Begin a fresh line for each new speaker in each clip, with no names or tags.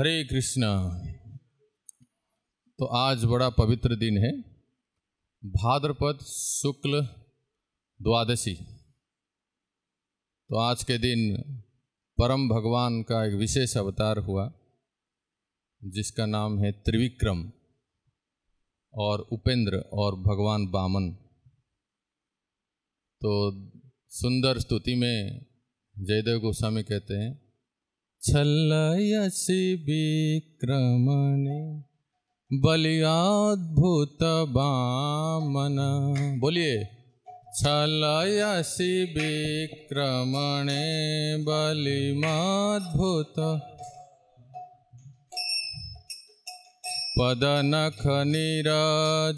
हरे कृष्णा तो आज बड़ा पवित्र दिन है भाद्रपद शुक्ल द्वादशी तो आज के दिन परम भगवान का एक विशेष अवतार हुआ जिसका नाम है त्रिविक्रम और उपेंद्र और भगवान बामन तो सुंदर स्तुति में जयदेव गोस्वामी कहते हैं छल्लयसि विक्रमणे बलियाद्भुत बामन बोलिए छलयसि विक्रमणे बलिमाद्भुत पावन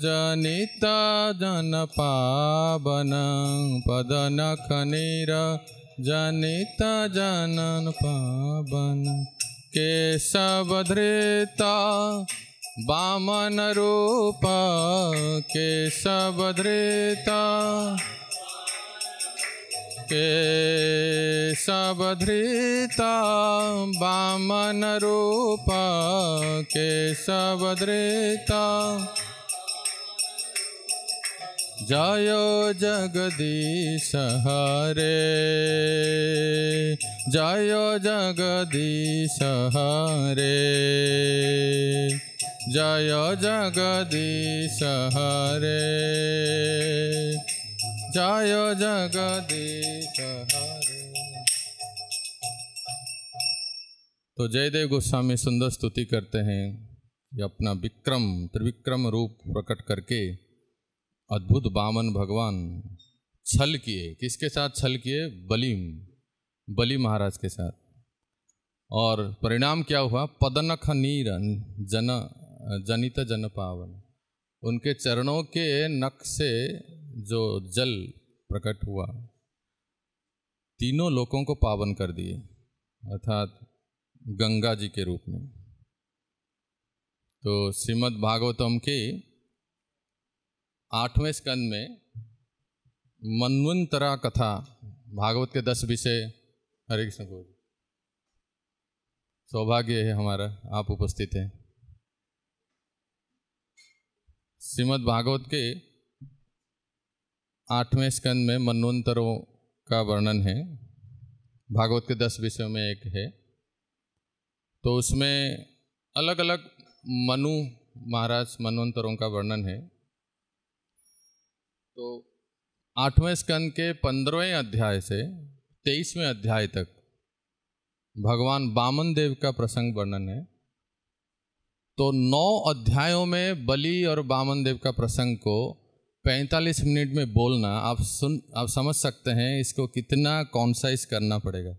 जनपावन पदनखनिर जनिता जनन पावन केशवधृता बामन रूप केशवधृता केशवधृता बामन रूप केशवधृता के जायो जगदीश हरे जायो जगदीश हरे जायो जगदीश हरे जायो जगदीश हरे तो जयदेव गोस्वामी सुंदर स्तुति करते हैं ये अपना विक्रम त्रिविक्रम रूप प्रकट करके अद्भुत बामन भगवान छल किए किसके साथ छल किए बलिम बलि महाराज के साथ और परिणाम क्या हुआ पदनख नीर जन जनित जन पावन उनके चरणों के नख से जो जल प्रकट हुआ तीनों लोगों को पावन कर दिए अर्थात गंगा जी के रूप में तो श्रीमद् भागवतम की आठवें स्कंद में मनवंतरा कथा भागवत के दस विषय हरे कृष्ण को सौभाग्य है हमारा आप उपस्थित हैं श्रीमद भागवत के आठवें स्कंद में मनवंतरों का वर्णन है भागवत के दस विषयों में एक है तो उसमें अलग अलग मनु महाराज मनवंतरों का वर्णन है तो आठवें स्कंद के पंद्रहवें अध्याय से तेईसवें अध्याय तक भगवान बामन देव का प्रसंग वर्णन है तो नौ अध्यायों में बलि और बामन देव का प्रसंग को 45 मिनट में बोलना आप सुन आप समझ सकते हैं इसको कितना कॉन्साइज करना पड़ेगा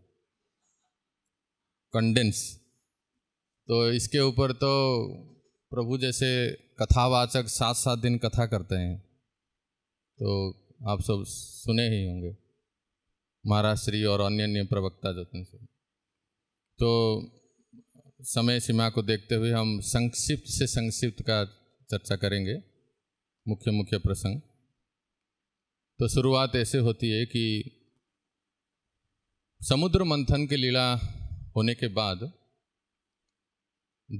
कंडेंस तो इसके ऊपर तो प्रभु जैसे कथावाचक सात सात दिन कथा करते हैं तो आप सब सुने ही होंगे महाराष्ट्री और अन्य अन्य प्रवक्ता जो थे तो समय सीमा को देखते हुए हम संक्षिप्त से संक्षिप्त का चर्चा करेंगे मुख्य मुख्य प्रसंग तो शुरुआत ऐसे होती है कि समुद्र मंथन की लीला होने के बाद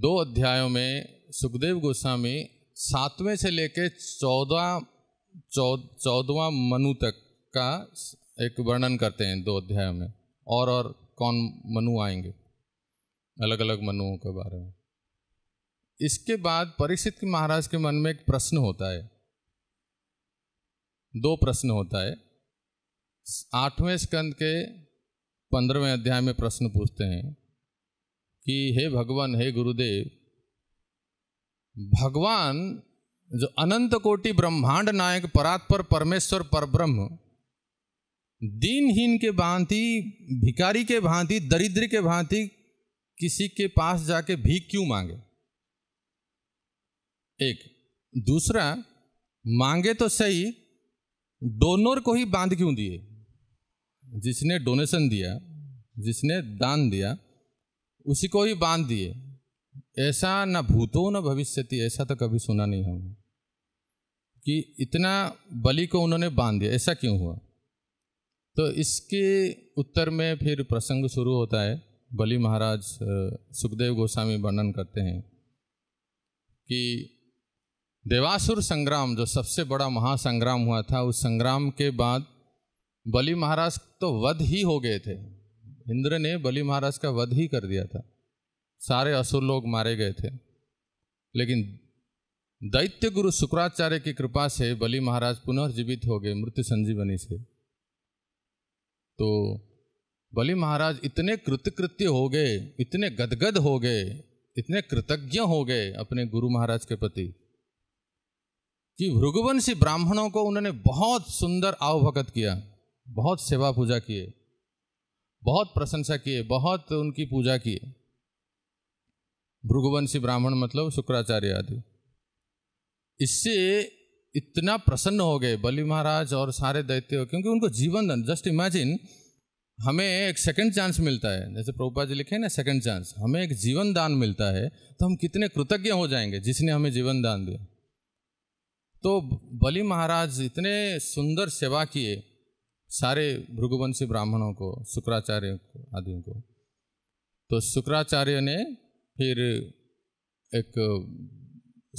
दो अध्यायों में सुखदेव गोस्वामी सातवें से लेकर चौदह चौदवा मनु तक का एक वर्णन करते हैं दो अध्याय में और और कौन मनु आएंगे अलग अलग मनुओं के बारे में इसके बाद परिषित के महाराज के मन में एक प्रश्न होता है दो प्रश्न होता है आठवें स्कंद के पंद्रहवें अध्याय में प्रश्न पूछते हैं कि हे भगवान हे गुरुदेव भगवान जो अनंत कोटि ब्रह्मांड नायक परात्पर परमेश्वर पर ब्रह्म दीनहीन के भांति भिकारी के भांति दरिद्र के भांति किसी के पास जाके भीख क्यों मांगे एक दूसरा मांगे तो सही डोनर को ही बांध क्यों दिए जिसने डोनेशन दिया जिसने दान दिया उसी को ही बांध दिए ऐसा न भूतो न भविष्यति ऐसा तो कभी सुना नहीं हमने कि इतना बलि को उन्होंने बांध दिया ऐसा क्यों हुआ तो इसके उत्तर में फिर प्रसंग शुरू होता है बलि महाराज सुखदेव गोस्वामी वर्णन करते हैं कि देवासुर संग्राम जो सबसे बड़ा महासंग्राम हुआ था उस संग्राम के बाद बलि महाराज तो वध ही हो गए थे इंद्र ने बलि महाराज का वध ही कर दिया था सारे असुर लोग मारे गए थे लेकिन दैत्य गुरु शुक्राचार्य की कृपा से बलि महाराज पुनर्जीवित हो गए मृत्यु संजीवनी से तो बलि महाराज इतने कृतकृत्य हो गए इतने गदगद हो गए इतने कृतज्ञ हो गए अपने गुरु महाराज के प्रति कि भृगुवंशी ब्राह्मणों को उन्होंने बहुत सुंदर आवभगत किया बहुत सेवा पूजा किए बहुत प्रशंसा किए बहुत उनकी पूजा किए भृगुवंशी ब्राह्मण मतलब शुक्राचार्य आदि इससे इतना प्रसन्न हो गए बलि महाराज और सारे दैत्य क्योंकि उनको जीवन जस्ट इमेजिन हमें एक सेकंड चांस मिलता है जैसे प्रभुपा जी लिखे ना सेकंड चांस हमें एक जीवन दान मिलता है तो हम कितने कृतज्ञ हो जाएंगे जिसने हमें जीवन दान दिया तो बलि महाराज इतने सुंदर सेवा किए सारे भृगुवंशी ब्राह्मणों को शुक्राचार्य को आदि को तो शुक्राचार्य ने फिर एक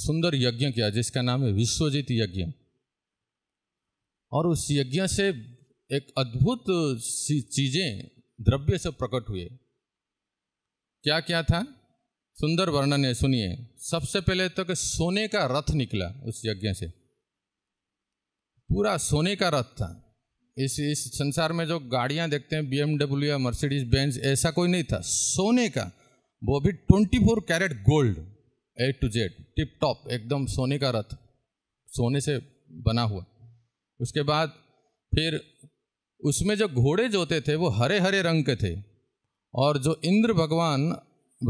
सुंदर यज्ञ किया जिसका नाम है विश्वजीत यज्ञ और उस यज्ञ से एक अद्भुत सी चीजें द्रव्य से प्रकट हुए क्या क्या था सुंदर वर्णन है सुनिए सबसे पहले तो कि सोने का रथ निकला उस यज्ञ से पूरा सोने का रथ था इस इस संसार में जो गाड़ियां देखते हैं बीएमडब्ल्यू या मर्सिडीज बेंज ऐसा कोई नहीं था सोने का वो भी 24 carat gold A to Z tip top एकदम सोने का रथ सोने से बना हुआ उसके बाद फिर उसमें जो घोड़े जोते थे वो हरे हरे रंग के थे और जो इंद्र भगवान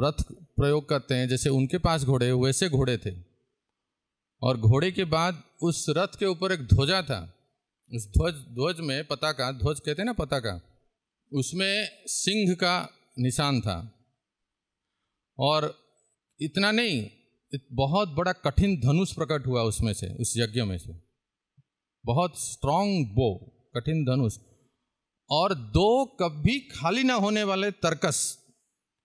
रथ प्रयोग करते हैं जैसे उनके पास घोड़े वैसे घोड़े थे और घोड़े के बाद उस रथ के ऊपर एक ध्वजा था उस ध्वज ध्वज में पता का ध्वज कहते हैं ना का उसमें सिंह का निशान था और इतना नहीं इत बहुत बड़ा कठिन धनुष प्रकट हुआ उसमें से उस यज्ञ में से बहुत स्ट्रांग बो कठिन धनुष और दो कभी खाली ना होने वाले तर्कस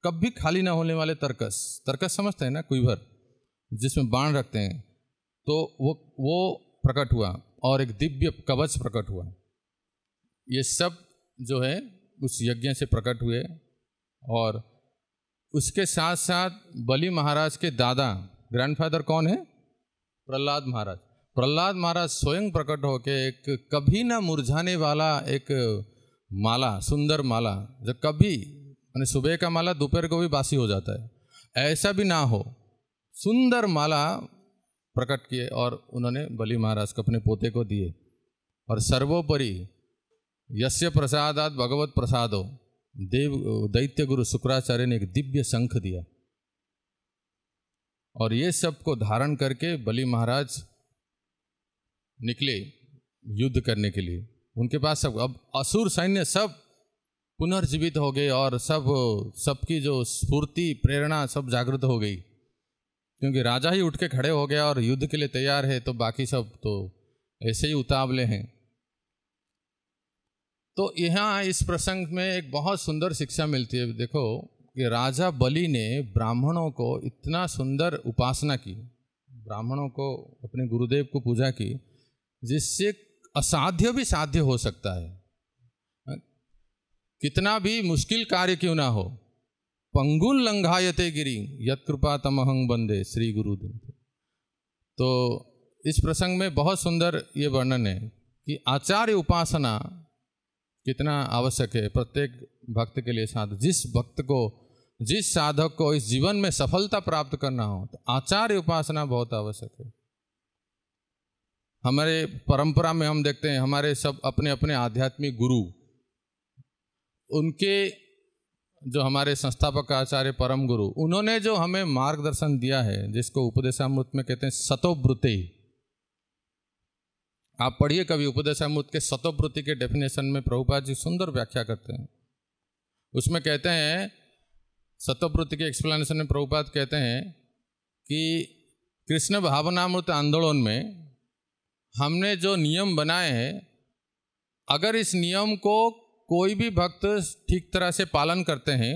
कभी खाली ना होने वाले तर्कस तर्कस समझते हैं ना कुईभर जिसमें बाण रखते हैं तो वो वो प्रकट हुआ और एक दिव्य कवच प्रकट हुआ ये सब जो है उस यज्ञ से प्रकट हुए और उसके साथ साथ बली महाराज के दादा ग्रैंडफादर कौन है प्रहलाद महाराज प्रहलाद महाराज स्वयं प्रकट होके एक कभी ना मुरझाने वाला एक माला सुंदर माला जो कभी मैंने सुबह का माला दोपहर को भी बासी हो जाता है ऐसा भी ना हो सुंदर माला प्रकट किए और उन्होंने बलि महाराज को अपने पोते को दिए और सर्वोपरि यस्य प्रसादात भगवत प्रसाद हो देव दैत्य गुरु शुक्राचार्य ने एक दिव्य शंख दिया और ये सब को धारण करके बलि महाराज निकले युद्ध करने के लिए उनके पास सब अब असुर सैन्य सब पुनर्जीवित हो गए और सब सबकी जो स्फूर्ति प्रेरणा सब जागृत हो गई क्योंकि राजा ही उठ के खड़े हो गया और युद्ध के लिए तैयार है तो बाकी सब तो ऐसे ही उतावले हैं तो यहाँ इस प्रसंग में एक बहुत सुंदर शिक्षा मिलती है देखो कि राजा बलि ने ब्राह्मणों को इतना सुंदर उपासना की ब्राह्मणों को अपने गुरुदेव को पूजा की जिससे असाध्य भी साध्य हो सकता है हाँ, कितना भी मुश्किल कार्य क्यों ना हो पंगुल लंघायते गिरी यत कृपा तमहंग बंदे श्री गुरुदेव तो इस प्रसंग में बहुत सुंदर ये वर्णन है कि आचार्य उपासना कितना आवश्यक है प्रत्येक भक्त के लिए साथ जिस भक्त को जिस साधक को इस जीवन में सफलता प्राप्त करना हो तो आचार्य उपासना बहुत आवश्यक है हमारे परंपरा में हम देखते हैं हमारे सब अपने अपने आध्यात्मिक गुरु उनके जो हमारे संस्थापक आचार्य परम गुरु उन्होंने जो हमें मार्गदर्शन दिया है जिसको उपदेशामृत में कहते हैं सतोव्रते आप पढ़िए कभी उपदेशामृत के सतोवृत्ति के डेफिनेशन में प्रभुपाद जी सुंदर व्याख्या करते हैं उसमें कहते हैं सतोवृत्ति के एक्सप्लेनेशन में प्रभुपाद कहते हैं कि कृष्ण भावनामृत आंदोलन में हमने जो नियम बनाए हैं अगर इस नियम को कोई भी भक्त ठीक तरह से पालन करते हैं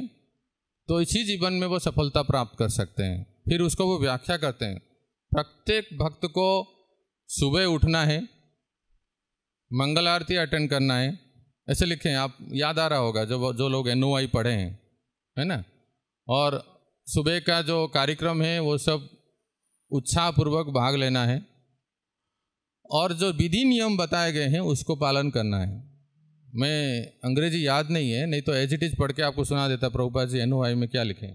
तो इसी जीवन में वो सफलता प्राप्त कर सकते हैं फिर उसको वो व्याख्या करते हैं प्रत्येक भक्त को सुबह उठना है मंगल आरती अटेंड करना है ऐसे लिखें आप याद आ रहा होगा जो जो लोग एन पढ़े हैं है ना और सुबह का जो कार्यक्रम है वो सब उत्साहपूर्वक भाग लेना है और जो विधि नियम बताए गए हैं उसको पालन करना है मैं अंग्रेजी याद नहीं है नहीं तो एज इट इज़ पढ़ के आपको सुना देता प्रभुपा जी एन में क्या लिखे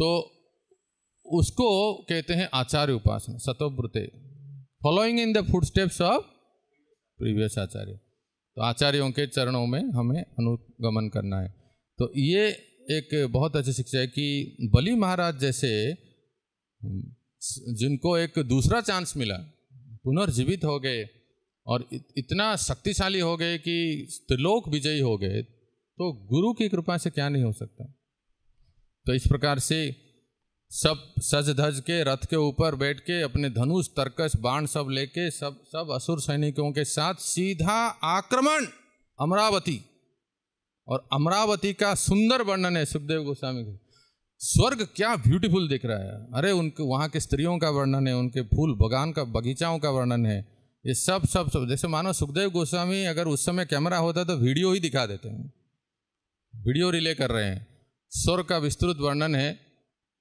तो उसको कहते हैं आचार्य उपासना सतोव्रते following in the footsteps of previous आचार्य तो आचार्यों के चरणों में हमें अनुगमन करना है तो ये एक बहुत अच्छी शिक्षा है कि बली महाराज जैसे हम्म, जिनको एक दूसरा चांस मिला पुनर्जीवित हो गए और इतना शक्तिशाली हो गए कि त्रिलोक विजयी हो गए तो गुरु की कृपा से क्या नहीं हो सकता तो इस प्रकार से सब सज धज के रथ के ऊपर बैठ के अपने धनुष तर्कश बाण सब लेके सब सब असुर सैनिकों के साथ सीधा आक्रमण अमरावती और अमरावती का सुंदर वर्णन है सुखदेव गोस्वामी का स्वर्ग क्या ब्यूटीफुल दिख रहा है अरे उनके वहाँ के स्त्रियों का वर्णन है उनके फूल बगान का बगीचाओं का वर्णन है ये सब सब सब जैसे मानो सुखदेव गोस्वामी अगर उस समय कैमरा होता तो वीडियो ही दिखा देते हैं वीडियो रिले कर रहे हैं स्वर्ग का विस्तृत वर्णन है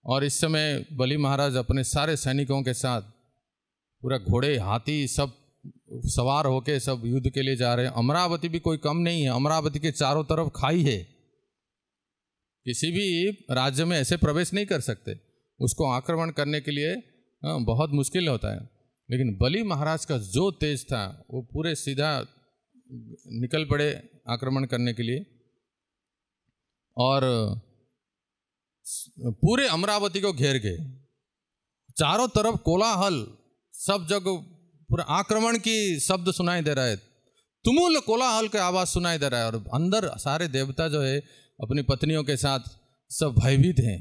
और इस समय बलि महाराज अपने सारे सैनिकों के साथ पूरा घोड़े हाथी सब सवार होके सब युद्ध के लिए जा रहे हैं अमरावती भी कोई कम नहीं है अमरावती के चारों तरफ खाई है किसी भी राज्य में ऐसे प्रवेश नहीं कर सकते उसको आक्रमण करने के लिए हाँ, बहुत मुश्किल होता है लेकिन बलि महाराज का जो तेज था वो पूरे सीधा निकल पड़े आक्रमण करने के लिए और पूरे अमरावती को घेर गए चारों तरफ कोलाहल सब जगह पूरा आक्रमण की शब्द सुनाई दे रहा है तुमूल कोलाहल के आवाज़ सुनाई दे रहा है और अंदर सारे देवता जो है अपनी पत्नियों के साथ सब भयभीत हैं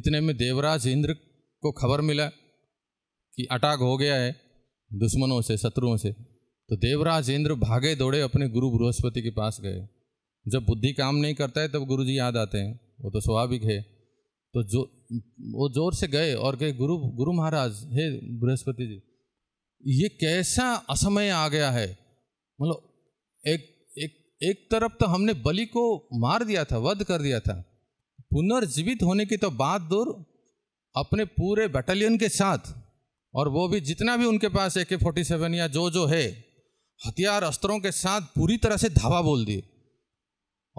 इतने में देवराज इंद्र को खबर मिला कि अटैक हो गया है दुश्मनों से शत्रुओं से तो देवराज इंद्र भागे दौड़े अपने गुरु बृहस्पति के पास गए जब बुद्धि काम नहीं करता है तब गुरु जी याद आते हैं वो तो स्वाभाविक है तो जो वो जोर से गए और गए गुरु गुरु महाराज हे बृहस्पति जी ये कैसा असमय आ गया है मतलब एक एक एक तरफ तो हमने बलि को मार दिया था वध कर दिया था पुनर्जीवित होने की तो बात दूर अपने पूरे बटालियन के साथ और वो भी जितना भी उनके पास ए के फोर्टी सेवन या जो जो है हथियार अस्त्रों के साथ पूरी तरह से धावा बोल दिए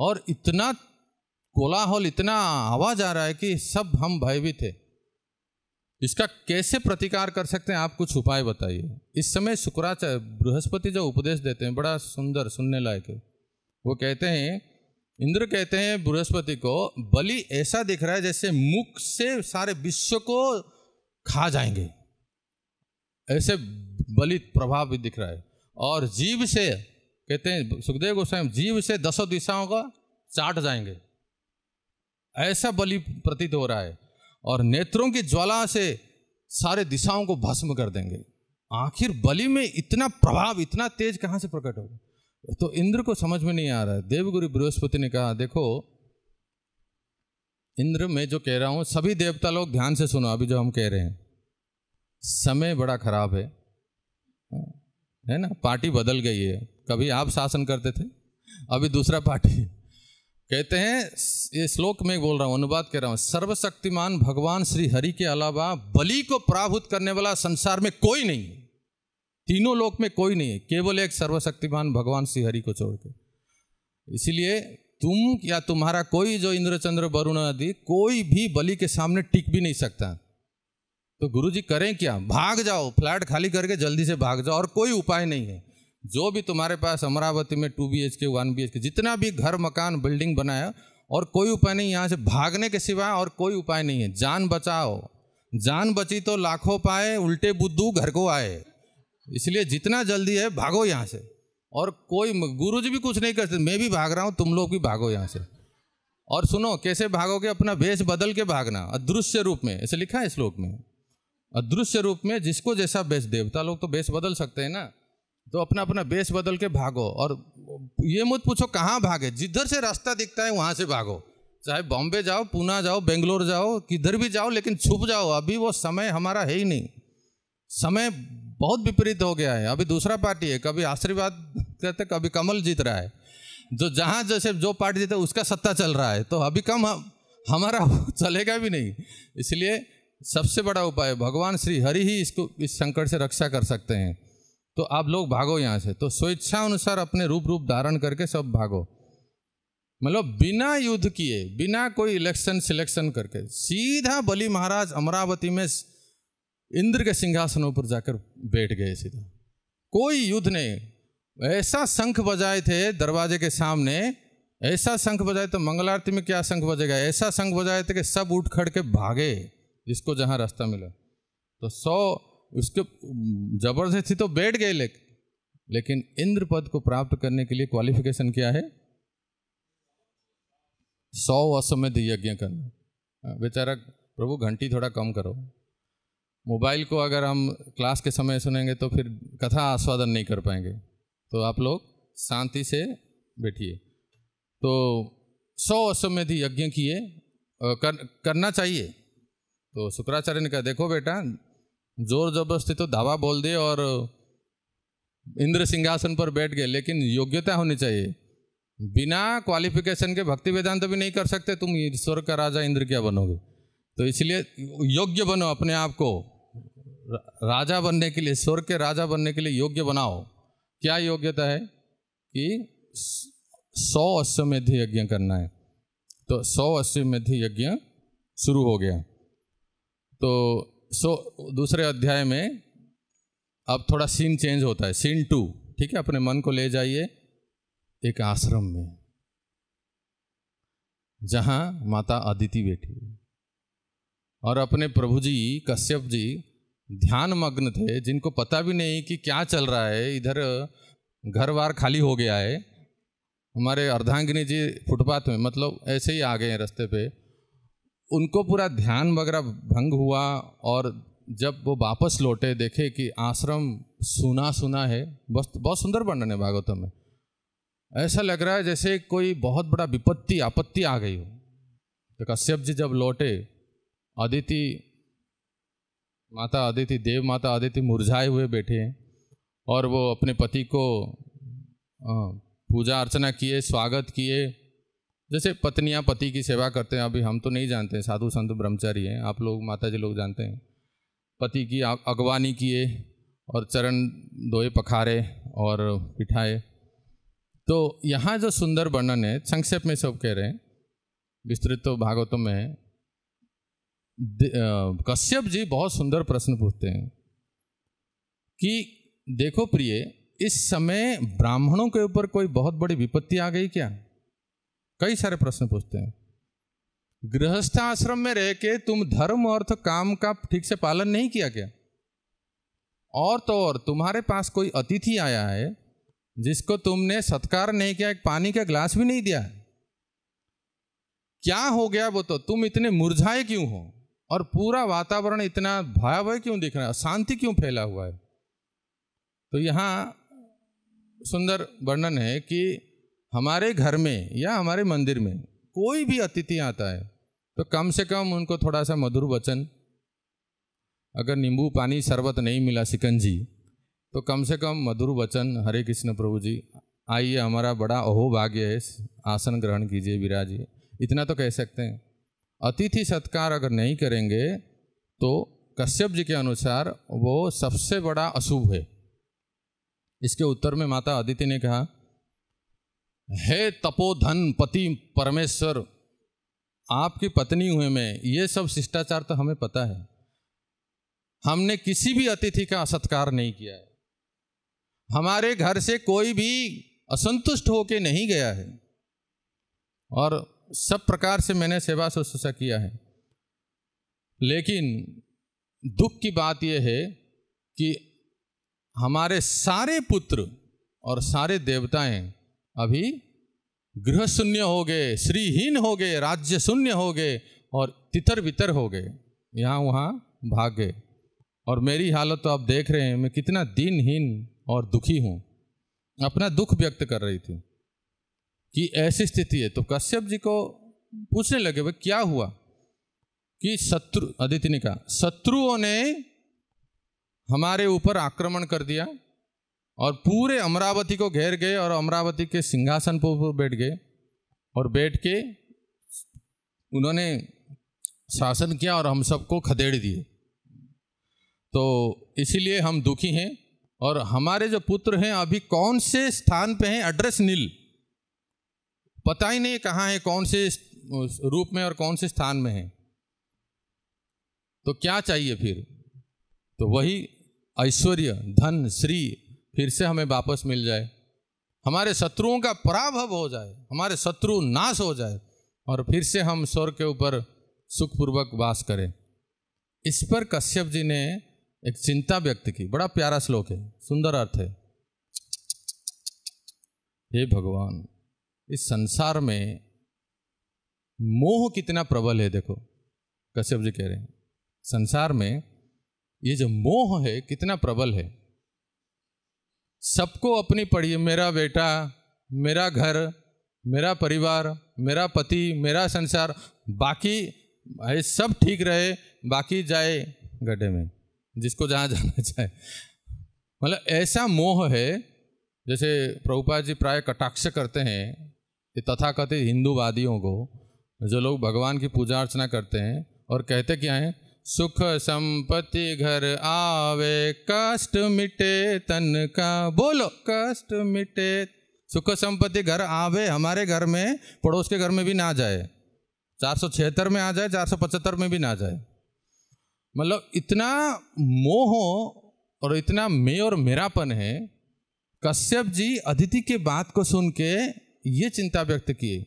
और इतना कोलाहल इतना आवाज आ रहा है कि सब हम भयभीत थे इसका कैसे प्रतिकार कर सकते हैं आप कुछ उपाय बताइए इस समय शुक्राचार्य बृहस्पति जो उपदेश देते हैं बड़ा सुंदर सुनने लायक है वो कहते हैं इंद्र कहते हैं बृहस्पति को बलि ऐसा दिख रहा है जैसे मुख से सारे विश्व को खा जाएंगे ऐसे बलि प्रभाव भी दिख रहा है और जीव से कहते हैं सुखदेव गोस्वामी जीव से दसों दिशाओं का चाट जाएंगे ऐसा बलि प्रतीत हो रहा है और नेत्रों की ज्वाला से सारे दिशाओं को भस्म कर देंगे आखिर बलि में इतना प्रभाव इतना तेज कहाँ से प्रकट होगा तो इंद्र को समझ में नहीं आ रहा है देवगुरु बृहस्पति ने कहा देखो इंद्र मैं जो कह रहा हूँ सभी देवता लोग ध्यान से सुनो अभी जो हम कह रहे हैं समय बड़ा खराब है हाँ, है ना पार्टी बदल गई है कभी आप शासन करते थे अभी दूसरा पार्टी कहते हैं ये श्लोक में बोल रहा हूँ अनुवाद कह रहा हूँ सर्वशक्तिमान भगवान श्री हरि के अलावा बलि को प्राभुत करने वाला संसार में कोई नहीं है तीनों लोक में कोई नहीं है केवल एक सर्वशक्तिमान भगवान श्री हरि को छोड़ के इसलिए तुम या तुम्हारा कोई जो इंद्रचंद्र वरुण आदि कोई भी बलि के सामने टिक भी नहीं सकता तो गुरु जी करें क्या भाग जाओ फ्लैट खाली करके जल्दी से भाग जाओ और कोई उपाय नहीं है जो भी तुम्हारे पास अमरावती में two B H K one B H K जितना भी घर मकान बिल्डिंग बनाया और कोई उपाय नहीं यहाँ से भागने के सिवा और कोई उपाय नहीं है जान बचाओ जान बची तो लाखों पाए उल्टे बुद्धू घर को आए इसलिए जितना जल्दी है भागो यहाँ से और कोई गुरु जी भी कुछ नहीं करते मैं भी भाग रहा हूँ तुम लोग भी भागो यहाँ से और सुनो कैसे भागोगे अपना वेश बदल के भागना अदृश्य रूप में ऐसे लिखा है श्लोक में अदृश्य रूप में जिसको जैसा वेश देवता लोग तो वेश बदल सकते हैं ना तो अपना अपना बेस बदल के भागो और ये मत पूछो कहाँ भागे जिधर से रास्ता दिखता है वहाँ से भागो चाहे बॉम्बे जाओ पुणे जाओ बेंगलोर जाओ किधर भी जाओ लेकिन छुप जाओ अभी वो समय हमारा है ही नहीं समय बहुत विपरीत हो गया है अभी दूसरा पार्टी है कभी आशीर्वाद कहते कभी कमल जीत रहा है जो जहाँ जैसे जो पार्टी जीते उसका सत्ता चल रहा है तो अभी कम हम, हमारा चलेगा भी नहीं इसलिए सबसे बड़ा उपाय भगवान श्री हरि ही इसको इस संकट से रक्षा कर सकते हैं तो आप लोग भागो यहाँ से तो स्वेच्छा अनुसार अपने रूप रूप धारण करके सब भागो मतलब बिना युद्ध किए बिना कोई इलेक्शन सिलेक्शन करके सीधा बलि महाराज अमरावती में इंद्र के सिंहासनों पर जाकर बैठ गए सीधा कोई युद्ध नहीं ऐसा शंख बजाए थे दरवाजे के सामने ऐसा शंख बजाए तो मंगलारती में क्या शंख बजेगा ऐसा शंख बजाए थे कि सब उठ खड़ के भागे जिसको जहाँ रास्ता मिला तो सौ उसके जबरदस्ती तो बैठ गए लेकिन लेकिन इंद्र पद को प्राप्त करने के लिए क्वालिफिकेशन क्या है सौ असमय यज्ञ करना हाँ, बेचारा प्रभु घंटी थोड़ा कम करो मोबाइल को अगर हम क्लास के समय सुनेंगे तो फिर कथा आस्वादन नहीं कर पाएंगे तो आप लोग शांति से बैठिए तो सौ असमय यज्ञ किए कर, करना चाहिए तो शुक्राचार्य ने कहा देखो बेटा जोर जबरदस्ती तो धावा बोल दिए और इंद्र सिंहासन पर बैठ गए लेकिन योग्यता होनी चाहिए बिना क्वालिफिकेशन के भक्ति वेदांत भी नहीं कर सकते तुम ईश्वर का राजा इंद्र क्या बनोगे तो इसलिए योग्य बनो अपने आप को राजा बनने के लिए स्वर्ग के राजा बनने के लिए योग्य बनाओ क्या योग्यता है कि सौ अश्वमेध यज्ञ करना है तो सौ अश्वमेध यज्ञ शुरू हो गया तो सो so, दूसरे अध्याय में अब थोड़ा सीन चेंज होता है सीन टू ठीक है अपने मन को ले जाइए एक आश्रम में जहाँ माता अदिति बैठी है और अपने प्रभु जी कश्यप जी ध्यान मग्न थे जिनको पता भी नहीं कि क्या चल रहा है इधर घर बार खाली हो गया है हमारे अर्धांगिनी जी फुटपाथ में मतलब ऐसे ही आ गए हैं रास्ते पे उनको पूरा ध्यान वगैरह भंग हुआ और जब वो वापस लौटे देखे कि आश्रम सुना सुना है बस बहुत सुंदर वर्णन है भागवतम में ऐसा लग रहा है जैसे कोई बहुत बड़ा विपत्ति आपत्ति आ गई हो तो कश्यप जी जब लौटे अदिति माता अदिति देव माता अदिति मुरझाए हुए बैठे हैं और वो अपने पति को पूजा अर्चना किए स्वागत किए जैसे पत्नियां पति की सेवा करते हैं अभी हम तो नहीं जानते साधु संत ब्रह्मचारी हैं आप लोग माता जी लोग जानते हैं पति की अगवानी किए और चरण धोए पखारे और पिठाए तो यहाँ जो सुंदर वर्णन है संक्षेप में सब कह रहे हैं विस्तृत तो भागवतों में कश्यप जी बहुत सुंदर प्रश्न पूछते हैं कि देखो प्रिय इस समय ब्राह्मणों के ऊपर कोई बहुत बड़ी विपत्ति आ गई क्या कई सारे प्रश्न पूछते हैं आश्रम में रह के तुम धर्म अर्थ तो काम का ठीक से पालन नहीं किया क्या और तो और तुम्हारे पास कोई अतिथि आया है जिसको तुमने सत्कार नहीं किया एक पानी का ग्लास भी नहीं दिया क्या हो गया वो तो तुम इतने मुरझाए क्यों हो और पूरा वातावरण इतना भयावह क्यों दिख रहा है शांति क्यों फैला हुआ है तो यहां सुंदर वर्णन है कि हमारे घर में या हमारे मंदिर में कोई भी अतिथि आता है तो कम से कम उनको थोड़ा सा मधुर वचन अगर नींबू पानी शरबत नहीं मिला सिकंजी तो कम से कम मधुर वचन हरे कृष्ण प्रभु जी आइए हमारा बड़ा अहो भाग्य है आसन ग्रहण कीजिए विराजिए इतना तो कह सकते हैं अतिथि सत्कार अगर नहीं करेंगे तो कश्यप जी के अनुसार वो सबसे बड़ा अशुभ है इसके उत्तर में माता अदिति ने कहा हे तपोधन पति परमेश्वर आपकी पत्नी हुए मैं ये सब शिष्टाचार तो हमें पता है हमने किसी भी अतिथि का सत्कार नहीं किया है हमारे घर से कोई भी असंतुष्ट होके नहीं गया है और सब प्रकार से मैंने सेवा शुश्रूषा किया है लेकिन दुख की बात यह है कि हमारे सारे पुत्र और सारे देवताएं अभी गृह शून्य हो गए श्रीहीन हो गए राज्य शून्य हो गए और तितर बितर हो गए यहाँ वहाँ भाग गए और मेरी हालत तो आप देख रहे हैं मैं कितना दिनहीन और दुखी हूँ अपना दुख व्यक्त कर रही थी कि ऐसी स्थिति है तो कश्यप जी को पूछने लगे भाई क्या हुआ कि शत्रु अदिति ने कहा शत्रुओं ने हमारे ऊपर आक्रमण कर दिया और पूरे अमरावती को घेर गए और अमरावती के सिंहासन पर बैठ गए और बैठ के उन्होंने शासन किया और हम सबको खदेड़ दिए तो इसीलिए हम दुखी हैं और हमारे जो पुत्र हैं अभी कौन से स्थान पे हैं एड्रेस नील पता ही नहीं कहाँ है कौन से रूप में और कौन से स्थान में है तो क्या चाहिए फिर तो वही ऐश्वर्य धन श्री फिर से हमें वापस मिल जाए हमारे शत्रुओं का पराभव हो जाए हमारे शत्रु नाश हो जाए और फिर से हम स्वर के ऊपर सुखपूर्वक वास करें इस पर कश्यप जी ने एक चिंता व्यक्त की बड़ा प्यारा श्लोक है सुंदर अर्थ है हे भगवान इस संसार में मोह कितना प्रबल है देखो कश्यप जी कह रहे हैं संसार में ये जो मोह है कितना प्रबल है सबको अपनी पढ़िए मेरा बेटा मेरा घर मेरा परिवार मेरा पति मेरा संसार बाकी भाई सब ठीक रहे बाकी जाए गड्ढे में जिसको जहाँ जाना चाहे मतलब ऐसा मोह है जैसे प्रभुपाद जी प्राय कटाक्ष करते हैं कि तथाकथित हिंदूवादियों को जो लोग भगवान की पूजा अर्चना करते हैं और कहते क्या हैं सुख संपत्ति घर आवे कष्ट मिटे तन का बोलो कष्ट मिटे सुख संपत्ति घर आवे हमारे घर में पड़ोस के घर में भी ना जाए चार सौ छिहत्तर में आ जाए चार सौ पचहत्तर में भी ना जाए मतलब इतना मोह और इतना मे और मेरापन है कश्यप जी अदिति के बात को सुन के ये चिंता व्यक्त किए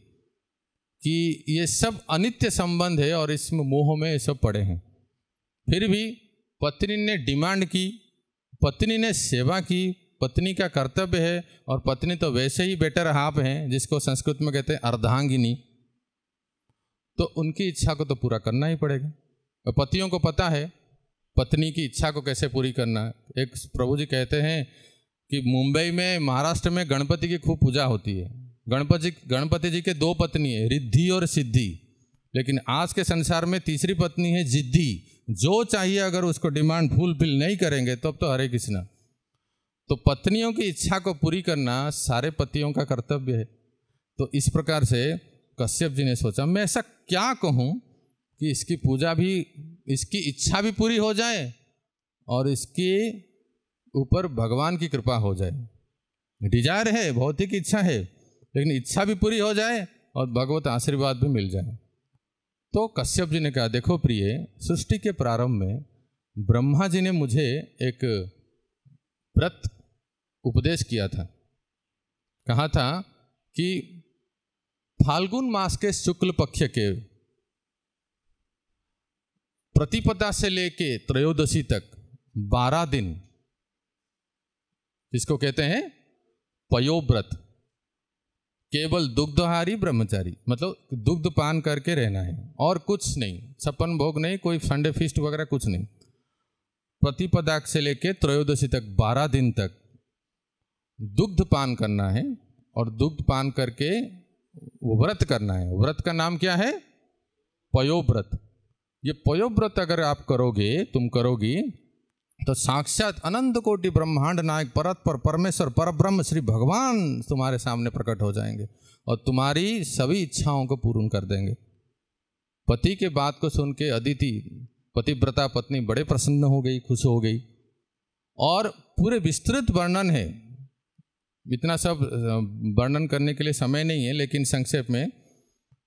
कि ये सब अनित्य संबंध है और इसमें मोह में ये सब पड़े हैं फिर भी पत्नी ने डिमांड की पत्नी ने सेवा की पत्नी का कर्तव्य है और पत्नी तो वैसे ही बेटर हाफ हैं जिसको संस्कृत में कहते हैं अर्धांगिनी तो उनकी इच्छा को तो पूरा करना ही पड़ेगा और पतियों को पता है पत्नी की इच्छा को कैसे पूरी करना है एक प्रभु जी कहते हैं कि मुंबई में महाराष्ट्र में गणपति की खूब पूजा होती है गणपति गणपति जी के दो पत्नी है रिद्धि और सिद्धि लेकिन आज के संसार में तीसरी पत्नी है जिद्दी जो चाहिए अगर उसको डिमांड फुलफिल नहीं करेंगे तब तो हरे कृष्णा तो पत्नियों की इच्छा को पूरी करना सारे पतियों का कर्तव्य है तो इस प्रकार से कश्यप जी ने सोचा मैं ऐसा क्या कहूँ कि इसकी पूजा भी इसकी इच्छा भी पूरी हो जाए और इसके ऊपर भगवान की कृपा हो जाए डिजायर है भौतिक इच्छा है लेकिन इच्छा भी पूरी हो जाए और भगवत आशीर्वाद भी मिल जाए तो कश्यप जी ने कहा देखो प्रिय सृष्टि के प्रारंभ में ब्रह्मा जी ने मुझे एक व्रत उपदेश किया था कहा था कि फाल्गुन मास के शुक्ल पक्ष के प्रतिपदा से लेके त्रयोदशी तक बारह दिन इसको कहते हैं पयोव्रत केवल दुग्धहारी ब्रह्मचारी मतलब दुग्ध पान करके रहना है और कुछ नहीं छप्पन भोग नहीं कोई संडे फिस्ट वगैरह कुछ नहीं प्रतिपदाक से लेके त्रयोदशी तक बारह दिन तक दुग्ध पान करना है और दुग्ध पान करके व्रत करना है व्रत का नाम क्या है पयोव्रत ये पयोव्रत अगर आप करोगे तुम करोगी तो साक्षात अनंत कोटि ब्रह्मांड नायक परत पर परमेश्वर पर ब्रह्म श्री भगवान तुम्हारे सामने प्रकट हो जाएंगे और तुम्हारी सभी इच्छाओं को पूर्ण कर देंगे पति के बात को सुन के अदिति पतिव्रता पत्नी बड़े प्रसन्न हो गई खुश हो गई और पूरे विस्तृत वर्णन है इतना सब वर्णन करने के लिए समय नहीं है लेकिन संक्षेप में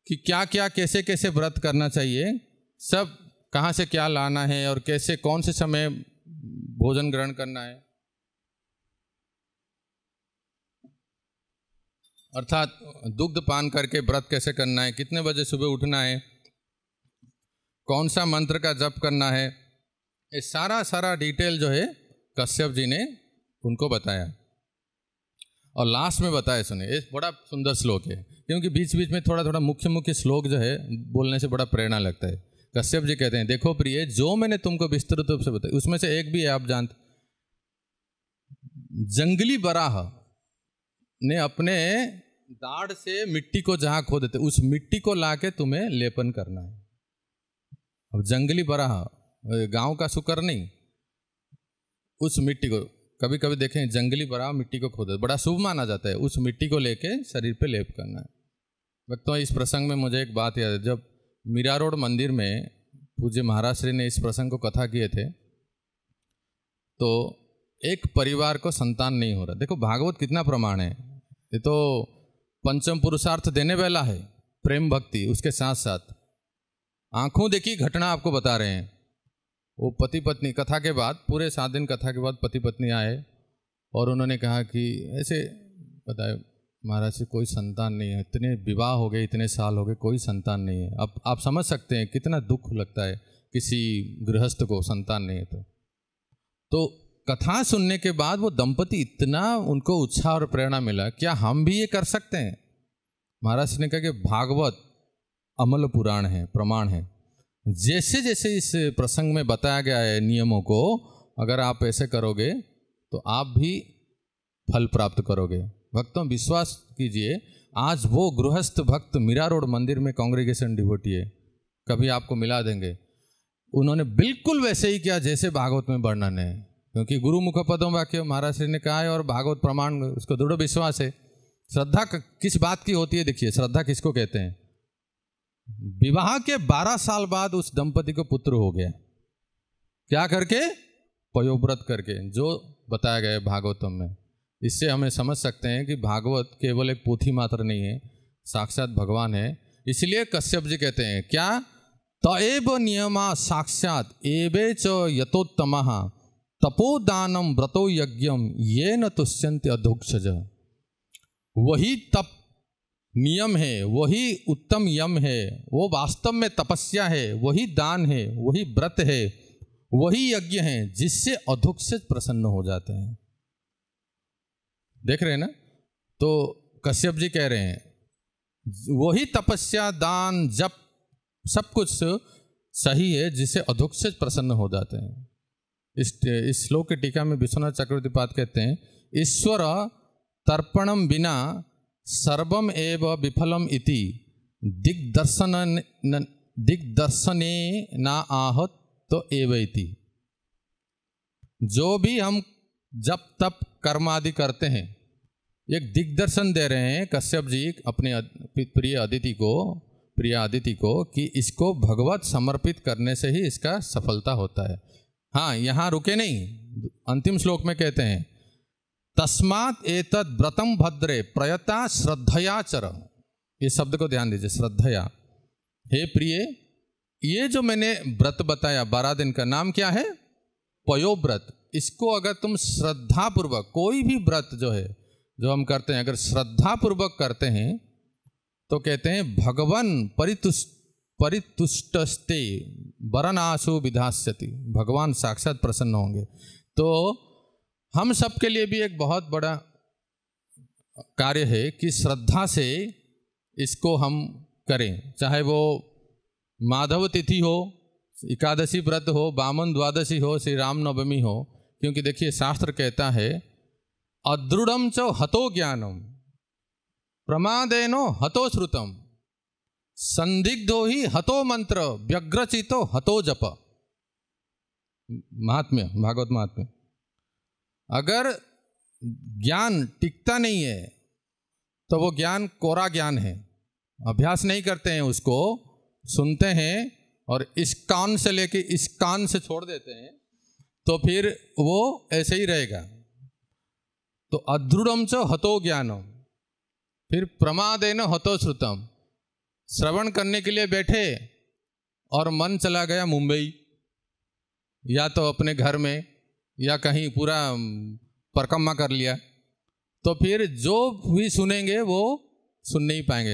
कि क्या क्या कैसे कैसे व्रत करना चाहिए सब कहाँ से क्या लाना है और कैसे कौन से समय भोजन ग्रहण करना है अर्थात दुग्ध पान करके व्रत कैसे करना है कितने बजे सुबह उठना है कौन सा मंत्र का जप करना है ये सारा सारा डिटेल जो है कश्यप जी ने उनको बताया और लास्ट में बताया सुने ये बड़ा सुंदर श्लोक है क्योंकि बीच बीच में थोड़ा थोड़ा मुख्य मुख्य श्लोक जो है बोलने से बड़ा प्रेरणा लगता है कश्यप जी कहते हैं देखो प्रिय जो मैंने तुमको विस्तृत रूप से बताया उसमें से एक भी है आप जानते जंगली बराह ने अपने दाढ़ से मिट्टी को जहां खो देते उस मिट्टी को लाके तुम्हें लेपन करना है अब जंगली बराह गांव का सुकर नहीं उस मिट्टी को कभी कभी देखें जंगली बराह मिट्टी को देते बड़ा शुभ माना जाता है उस मिट्टी को लेके शरीर पे लेप करना है भक्तों इस प्रसंग में मुझे एक बात याद है जब मीरा रोड मंदिर में पूज्य महाराज श्री ने इस प्रसंग को कथा किए थे तो एक परिवार को संतान नहीं हो रहा देखो भागवत कितना प्रमाण है ये तो पंचम पुरुषार्थ देने वाला है प्रेम भक्ति उसके साथ साथ आंखों देखी घटना आपको बता रहे हैं वो पति पत्नी कथा के बाद पूरे सात दिन कथा के बाद पति पत्नी आए और उन्होंने कहा कि ऐसे बताए महाराज से कोई संतान नहीं है इतने विवाह हो गए इतने साल हो गए कोई संतान नहीं है अब आप समझ सकते हैं कितना दुख लगता है किसी गृहस्थ को संतान नहीं है तो तो कथा सुनने के बाद वो दंपति इतना उनको उत्साह और प्रेरणा मिला क्या हम भी ये कर सकते हैं महाराज ने कहा कि भागवत अमल पुराण है प्रमाण है जैसे जैसे इस प्रसंग में बताया गया है नियमों को अगर आप ऐसे करोगे तो आप भी फल प्राप्त करोगे भक्तों विश्वास कीजिए आज वो गृहस्थ भक्त मीरा रोड मंदिर में कांग्रेगेशन डिवोटी है कभी आपको मिला देंगे उन्होंने बिल्कुल वैसे ही किया जैसे भागवत में वर्णन है क्योंकि गुरु मुख पदों वाक्य महाराज श्री ने कहा है और भागवत प्रमाण उसको दृढ़ विश्वास है श्रद्धा किस बात की होती है देखिए श्रद्धा किसको कहते हैं विवाह के बारह साल बाद उस दंपति को पुत्र हो गया क्या करके पयोव्रत करके जो बताया गया भागवतम में इससे हमें समझ सकते हैं कि भागवत केवल एक पोथी मात्र नहीं है साक्षात भगवान है इसलिए कश्यप जी कहते हैं क्या तएव नियमा साक्षात एवे च यथोत्तम तपोदानम व्रतो यज्ञम ये न तुष्यंत अधोक्षज वही तप नियम है वही उत्तम यम है वो वास्तव में तपस्या है वही दान है वही व्रत है वही यज्ञ है जिससे अधोक्षित प्रसन्न हो जाते हैं देख रहे हैं ना तो कश्यप जी कह रहे हैं वही तपस्या दान जप सब कुछ सही है जिसे अधोक्ष से प्रसन्न हो जाते हैं इस इस श्लोक के टीका में विश्वनाथ चक्रवर्ती पात कहते हैं ईश्वर तर्पणम बिना सर्वम एव विफलम इति दिग्दर्शन दिग्दर्शने ना आहत तो एव इति जो भी हम जप तप कर्म आदि करते हैं एक दिग्दर्शन दे रहे हैं कश्यप जी अपने प्रिय अदिति को प्रिय अदिति को कि इसको भगवत समर्पित करने से ही इसका सफलता होता है हाँ यहाँ रुके नहीं अंतिम श्लोक में कहते हैं तस्मात एतद व्रतम भद्रे प्रयता श्रद्धया चर ये शब्द को ध्यान दीजिए श्रद्धया हे प्रिय ये जो मैंने व्रत बताया बारह दिन का नाम क्या है पयोव्रत इसको अगर तुम श्रद्धापूर्वक कोई भी व्रत जो है जो हम करते हैं अगर श्रद्धापूर्वक करते हैं तो कहते हैं भगवान परितुष्ट परितुष्टस्ते वरनाशु विधास्यति भगवान साक्षात प्रसन्न होंगे तो हम सबके लिए भी एक बहुत बड़ा कार्य है कि श्रद्धा से इसको हम करें चाहे वो माधव तिथि हो एकादशी व्रत हो बामन द्वादशी हो श्री राम नवमी हो क्योंकि देखिए शास्त्र कहता है अदृढ़ च हतो ज्ञानम प्रमादेनो हतो श्रुतम संदिग्धो ही हतो मंत्र व्यग्रचितो हतो जप महात्म्य भागवत महात्म्य अगर ज्ञान टिकता नहीं है तो वो ज्ञान कोरा ज्ञान है अभ्यास नहीं करते हैं उसको सुनते हैं और इस कान से लेके इस कान से छोड़ देते हैं तो फिर वो ऐसे ही रहेगा तो अदृढ़म च हतो ज्ञानम फिर प्रमादेन हतो श्रुतम श्रवण करने के लिए बैठे और मन चला गया मुंबई या तो अपने घर में या कहीं पूरा परकम्मा कर लिया तो फिर जो भी सुनेंगे वो सुन नहीं पाएंगे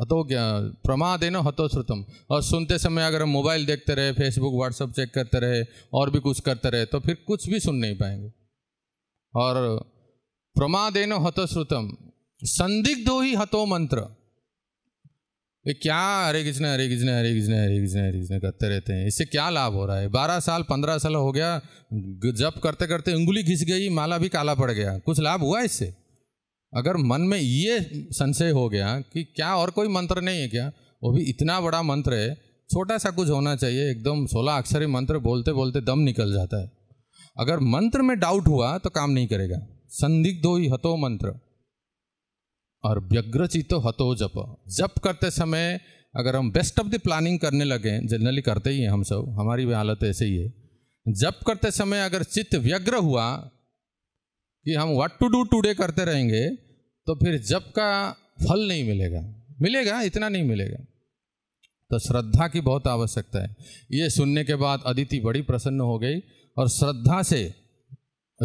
हतो प्रमाद है ना हतो श्रुतम और सुनते समय अगर हम मोबाइल देखते रहे फेसबुक व्हाट्सअप चेक करते रहे और भी कुछ करते रहे तो फिर कुछ भी सुन नहीं पाएंगे और प्रमादेन हतश्रुतम संदिग्धो ही हतो मंत्र ये क्या हरे कृष्ण हरे कृष्ण हरे कृष्ण हरे कृष्ण हरे कृष्ण करते रहते हैं इससे क्या लाभ हो रहा है बारह साल पंद्रह साल हो गया जब करते करते उंगली घिस गई माला भी काला पड़ गया कुछ लाभ हुआ इससे अगर मन में ये संशय हो गया कि क्या और कोई मंत्र नहीं है क्या वो भी इतना बड़ा मंत्र है छोटा सा कुछ होना चाहिए एकदम सोलह अक्षरी मंत्र बोलते बोलते दम निकल जाता है अगर मंत्र में डाउट हुआ तो काम नहीं करेगा संदिग्धो ही हतो मंत्र और व्यग्रचितो हतो जप जप करते समय अगर हम बेस्ट ऑफ द प्लानिंग करने लगे जनरली करते ही हैं हम सब हमारी भी हालत ऐसे ही है जप करते समय अगर चित्त व्यग्र हुआ कि हम व्हाट टू डू टूडे करते रहेंगे तो फिर जप का फल नहीं मिलेगा मिलेगा इतना नहीं मिलेगा तो श्रद्धा की बहुत आवश्यकता है ये सुनने के बाद अदिति बड़ी प्रसन्न हो गई और श्रद्धा से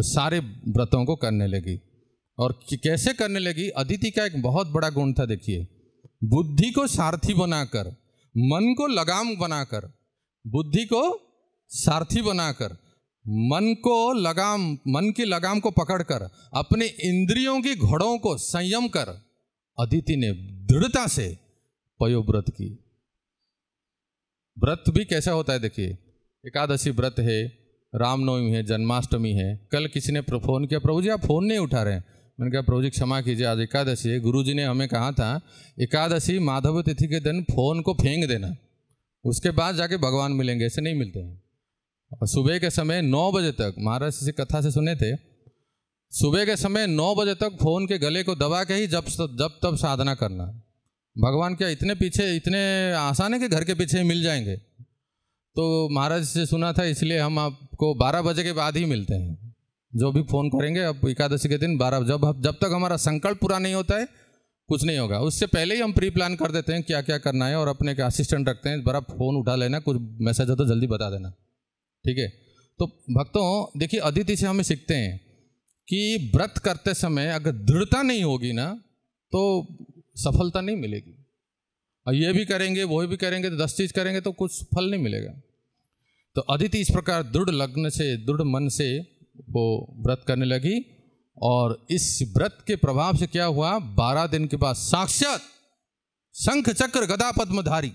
सारे व्रतों को करने लगी और कैसे करने लगी अदिति का एक बहुत बड़ा गुण था देखिए बुद्धि को सारथी बनाकर मन को लगाम बनाकर बुद्धि को सारथी बनाकर मन को लगाम मन की लगाम को पकड़कर अपने इंद्रियों की घोड़ों को संयम कर अदिति ने दृढ़ता से पयोव्रत की व्रत भी कैसा होता है देखिए एकादशी व्रत है रामनवमी है जन्माष्टमी है कल किसी ने फ़ोन किया प्रभु जी आप फ़ोन नहीं उठा रहे हैं मैंने कहा प्रभु जी क्षमा कीजिए आज एकादशी है गुरु जी ने हमें कहा था एकादशी माधव तिथि के दिन फ़ोन को फेंक देना उसके बाद जाके भगवान मिलेंगे ऐसे नहीं मिलते हैं और सुबह के समय नौ बजे तक महाराज जी कथा से सुने थे सुबह के समय नौ बजे तक फ़ोन के गले को दबा के ही जब जब तब साधना करना भगवान क्या इतने पीछे इतने आसान है कि घर के पीछे मिल जाएंगे तो महाराज से सुना था इसलिए हम आपको बारह बजे के बाद ही मिलते हैं जो भी फ़ोन करेंगे अब एकादशी के दिन बारह जब जब तक हमारा संकल्प पूरा नहीं होता है कुछ नहीं होगा उससे पहले ही हम प्री प्लान कर देते हैं क्या क्या करना है और अपने के असिस्टेंट रखते हैं बड़ा फ़ोन उठा लेना कुछ मैसेज हो तो जल्दी बता देना ठीक है तो भक्तों देखिए अदिति से हमें सीखते हैं कि व्रत करते समय अगर दृढ़ता नहीं होगी ना तो सफलता नहीं मिलेगी और ये भी करेंगे वो भी करेंगे तो दस चीज़ करेंगे तो कुछ फल नहीं मिलेगा तो अदिति इस प्रकार दृढ़ लग्न से दृढ़ मन से वो व्रत करने लगी और इस व्रत के प्रभाव से क्या हुआ बारह दिन के बाद साक्षात शंख चक्र गदा पद्मधारी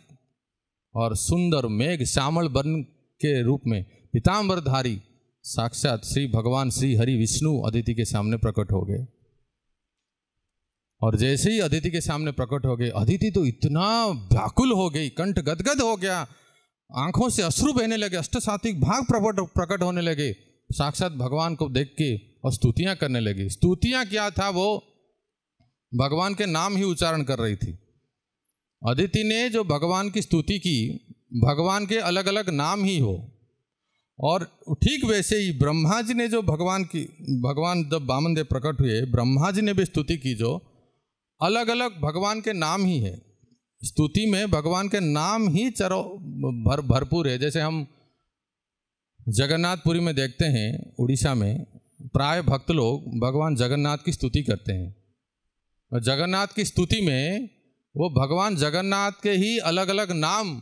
और सुंदर मेघ श्यामल वर्ण के रूप में पिताम्बरधारी साक्षात श्री भगवान श्री हरि विष्णु अदिति के सामने प्रकट हो गए और जैसे ही अदिति के सामने प्रकट हो गए अदिति तो इतना व्याकुल हो गई कंठ गदगद हो गया आंखों से अश्रु बहने लगे अष्टसात्विक भाग प्रकट प्रकट होने लगे साक्षात भगवान को देख के और स्तुतियां करने लगी स्तुतियां क्या था वो भगवान के नाम ही उच्चारण कर रही थी अदिति ने जो भगवान की स्तुति की भगवान के अलग अलग नाम ही हो और ठीक वैसे ही ब्रह्मा जी ने जो भगवान की भगवान जब बामन देव प्रकट हुए ब्रह्मा जी ने भी स्तुति की जो अलग अलग भगवान के नाम ही है स्तुति में भगवान के नाम ही चरो भर भरपूर है जैसे हम जगन्नाथपुरी में देखते हैं उड़ीसा में प्राय भक्त लोग भगवान जगन्नाथ की स्तुति करते हैं और जगन्नाथ की स्तुति में वो भगवान जगन्नाथ के ही अलग अलग नाम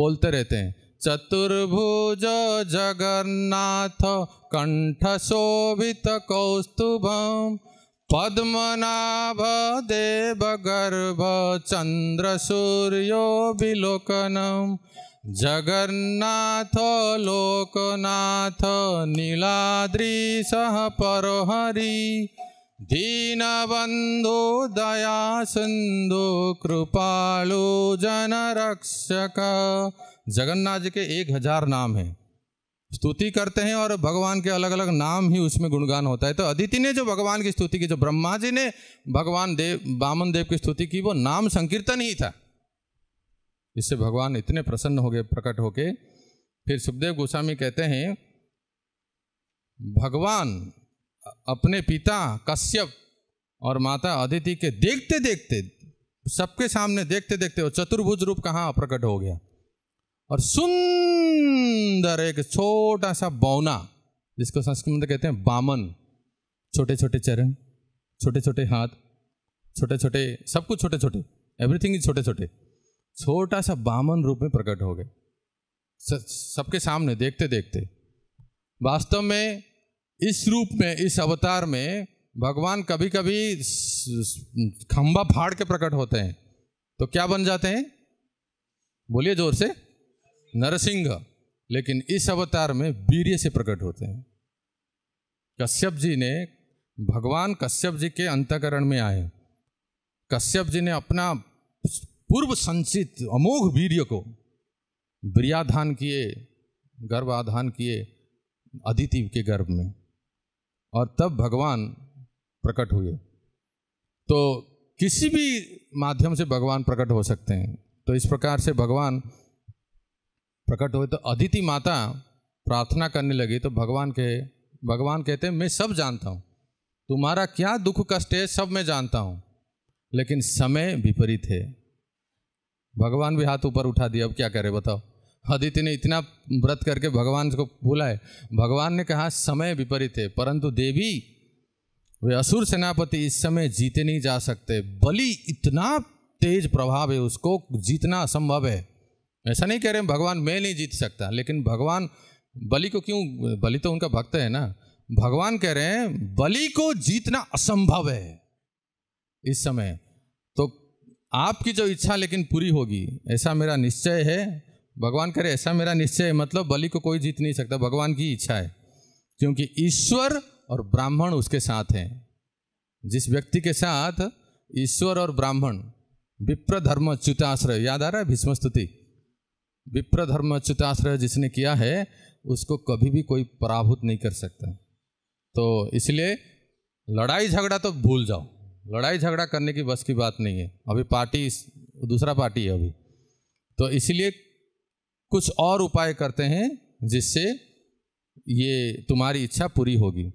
बोलते रहते हैं चतुर्भुज जगन्नाथ कंठ शोभित कौस्तुभम पद्मनाभ देव गर्भ चंद्र सूर्यो विलोकनम जगन्नाथ लोकनाथ नीलाद्री सह परहरि दीनबंधु दया सिंधु कृपालु जनरक्षक जगन्नाथ जी के एक हजार नाम हैं स्तुति करते हैं और भगवान के अलग अलग नाम ही उसमें गुणगान होता है तो अदिति ने जो भगवान की स्तुति की जो ब्रह्मा जी ने भगवान देव बामन देव की स्तुति की वो नाम संकीर्तन ही था इससे भगवान इतने प्रसन्न हो गए प्रकट होके फिर सुखदेव गोस्वामी कहते हैं भगवान अपने पिता कश्यप और माता अदिति के देखते देखते सबके सामने देखते देखते वो चतुर्भुज रूप कहाँ प्रकट हो गया और सुन सुंदर एक छोटा सा बौना जिसको संस्कृत में तो कहते हैं बामन छोटे छोटे चरण छोटे छोटे हाथ छोटे छोटे सब कुछ छोटे छोटे एवरीथिंग इज छोटे छोटे छोटा सा बामन रूप में प्रकट हो गए सबके सामने देखते देखते वास्तव में इस रूप में इस अवतार में भगवान कभी कभी खंबा फाड़ के प्रकट होते हैं तो क्या बन जाते हैं बोलिए जोर से नरसिंह लेकिन इस अवतार में वीर्य से प्रकट होते हैं कश्यप जी ने भगवान कश्यप जी के अंतकरण में आए कश्यप जी ने अपना पूर्व संचित अमोघ वीर्य को ब्रियाधान किए गर्भ आधान किए अदिति के गर्भ में और तब भगवान प्रकट हुए तो किसी भी माध्यम से भगवान प्रकट हो सकते हैं तो इस प्रकार से भगवान प्रकट हुए तो अदिति माता प्रार्थना करने लगी तो भगवान कहे भगवान कहते मैं सब जानता हूँ तुम्हारा क्या दुख कष्ट है सब मैं जानता हूँ लेकिन समय विपरीत है भगवान भी हाथ ऊपर उठा दिया अब क्या करे बताओ अदिति ने इतना व्रत करके भगवान को बुलाए है भगवान ने कहा समय विपरीत है परंतु देवी वे असुर सेनापति इस समय जीते नहीं जा सकते बलि इतना तेज प्रभाव है उसको जीतना असंभव है ऐसा नहीं कह रहे भगवान मैं नहीं जीत सकता लेकिन भगवान बलि को क्यों बलि तो उनका भक्त है ना भगवान कह रहे हैं बलि को जीतना असंभव है इस समय तो आपकी जो इच्छा लेकिन पूरी होगी ऐसा मेरा निश्चय है भगवान कह रहे ऐसा मेरा निश्चय है मतलब बलि को कोई जीत नहीं सकता भगवान की इच्छा है क्योंकि ईश्वर और ब्राह्मण उसके साथ हैं जिस व्यक्ति के साथ ईश्वर और ब्राह्मण विप्र धर्म च्युताश्रय याद आ रहा है भीष्म स्तुति विप्र धर्म अच्युताश्रय जिसने किया है उसको कभी भी कोई पराभूत नहीं कर सकता तो इसलिए लड़ाई झगड़ा तो भूल जाओ लड़ाई झगड़ा करने की बस की बात नहीं है अभी पार्टी दूसरा पार्टी है अभी तो इसलिए कुछ और उपाय करते हैं जिससे ये तुम्हारी इच्छा पूरी होगी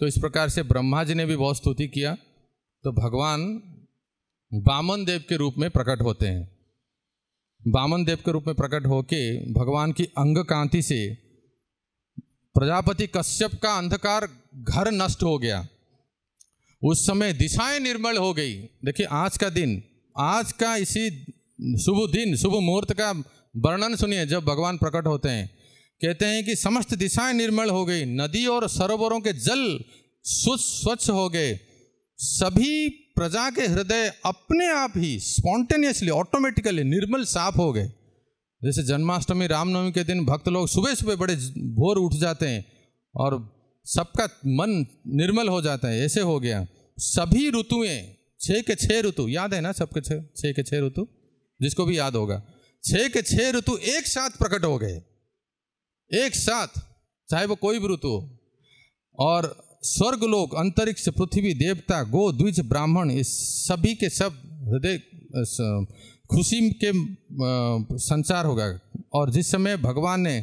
तो इस प्रकार से ब्रह्मा जी ने भी बहुत स्तुति किया तो भगवान बामन देव के रूप में प्रकट होते हैं बामन देव के रूप में प्रकट होके भगवान की अंग कांति से प्रजापति कश्यप का अंधकार घर नष्ट हो गया उस समय दिशाएं निर्मल हो गई देखिए आज का दिन आज का इसी शुभ दिन शुभ मुहूर्त का वर्णन सुनिए जब भगवान प्रकट होते हैं कहते हैं कि समस्त दिशाएं निर्मल हो गई नदी और सरोवरों के जल स्वच्छ हो गए सभी प्रजा के हृदय अपने आप ही स्पॉन्टेनियसली ऑटोमेटिकली निर्मल साफ हो गए जैसे जन्माष्टमी रामनवमी के दिन भक्त लोग सुबह सुबह बड़े भोर उठ जाते हैं और सबका मन निर्मल हो जाता है ऐसे हो गया सभी ऋतुएं छः के छः ऋतु याद है ना सबके छः छः के छः ऋतु जिसको भी याद होगा छः के छः ऋतु एक साथ प्रकट हो गए एक साथ चाहे वो कोई भी ऋतु हो और स्वर्गलोक अंतरिक्ष पृथ्वी देवता गो द्विज ब्राह्मण इस सभी के सब हृदय खुशी के संचार होगा और जिस समय भगवान ने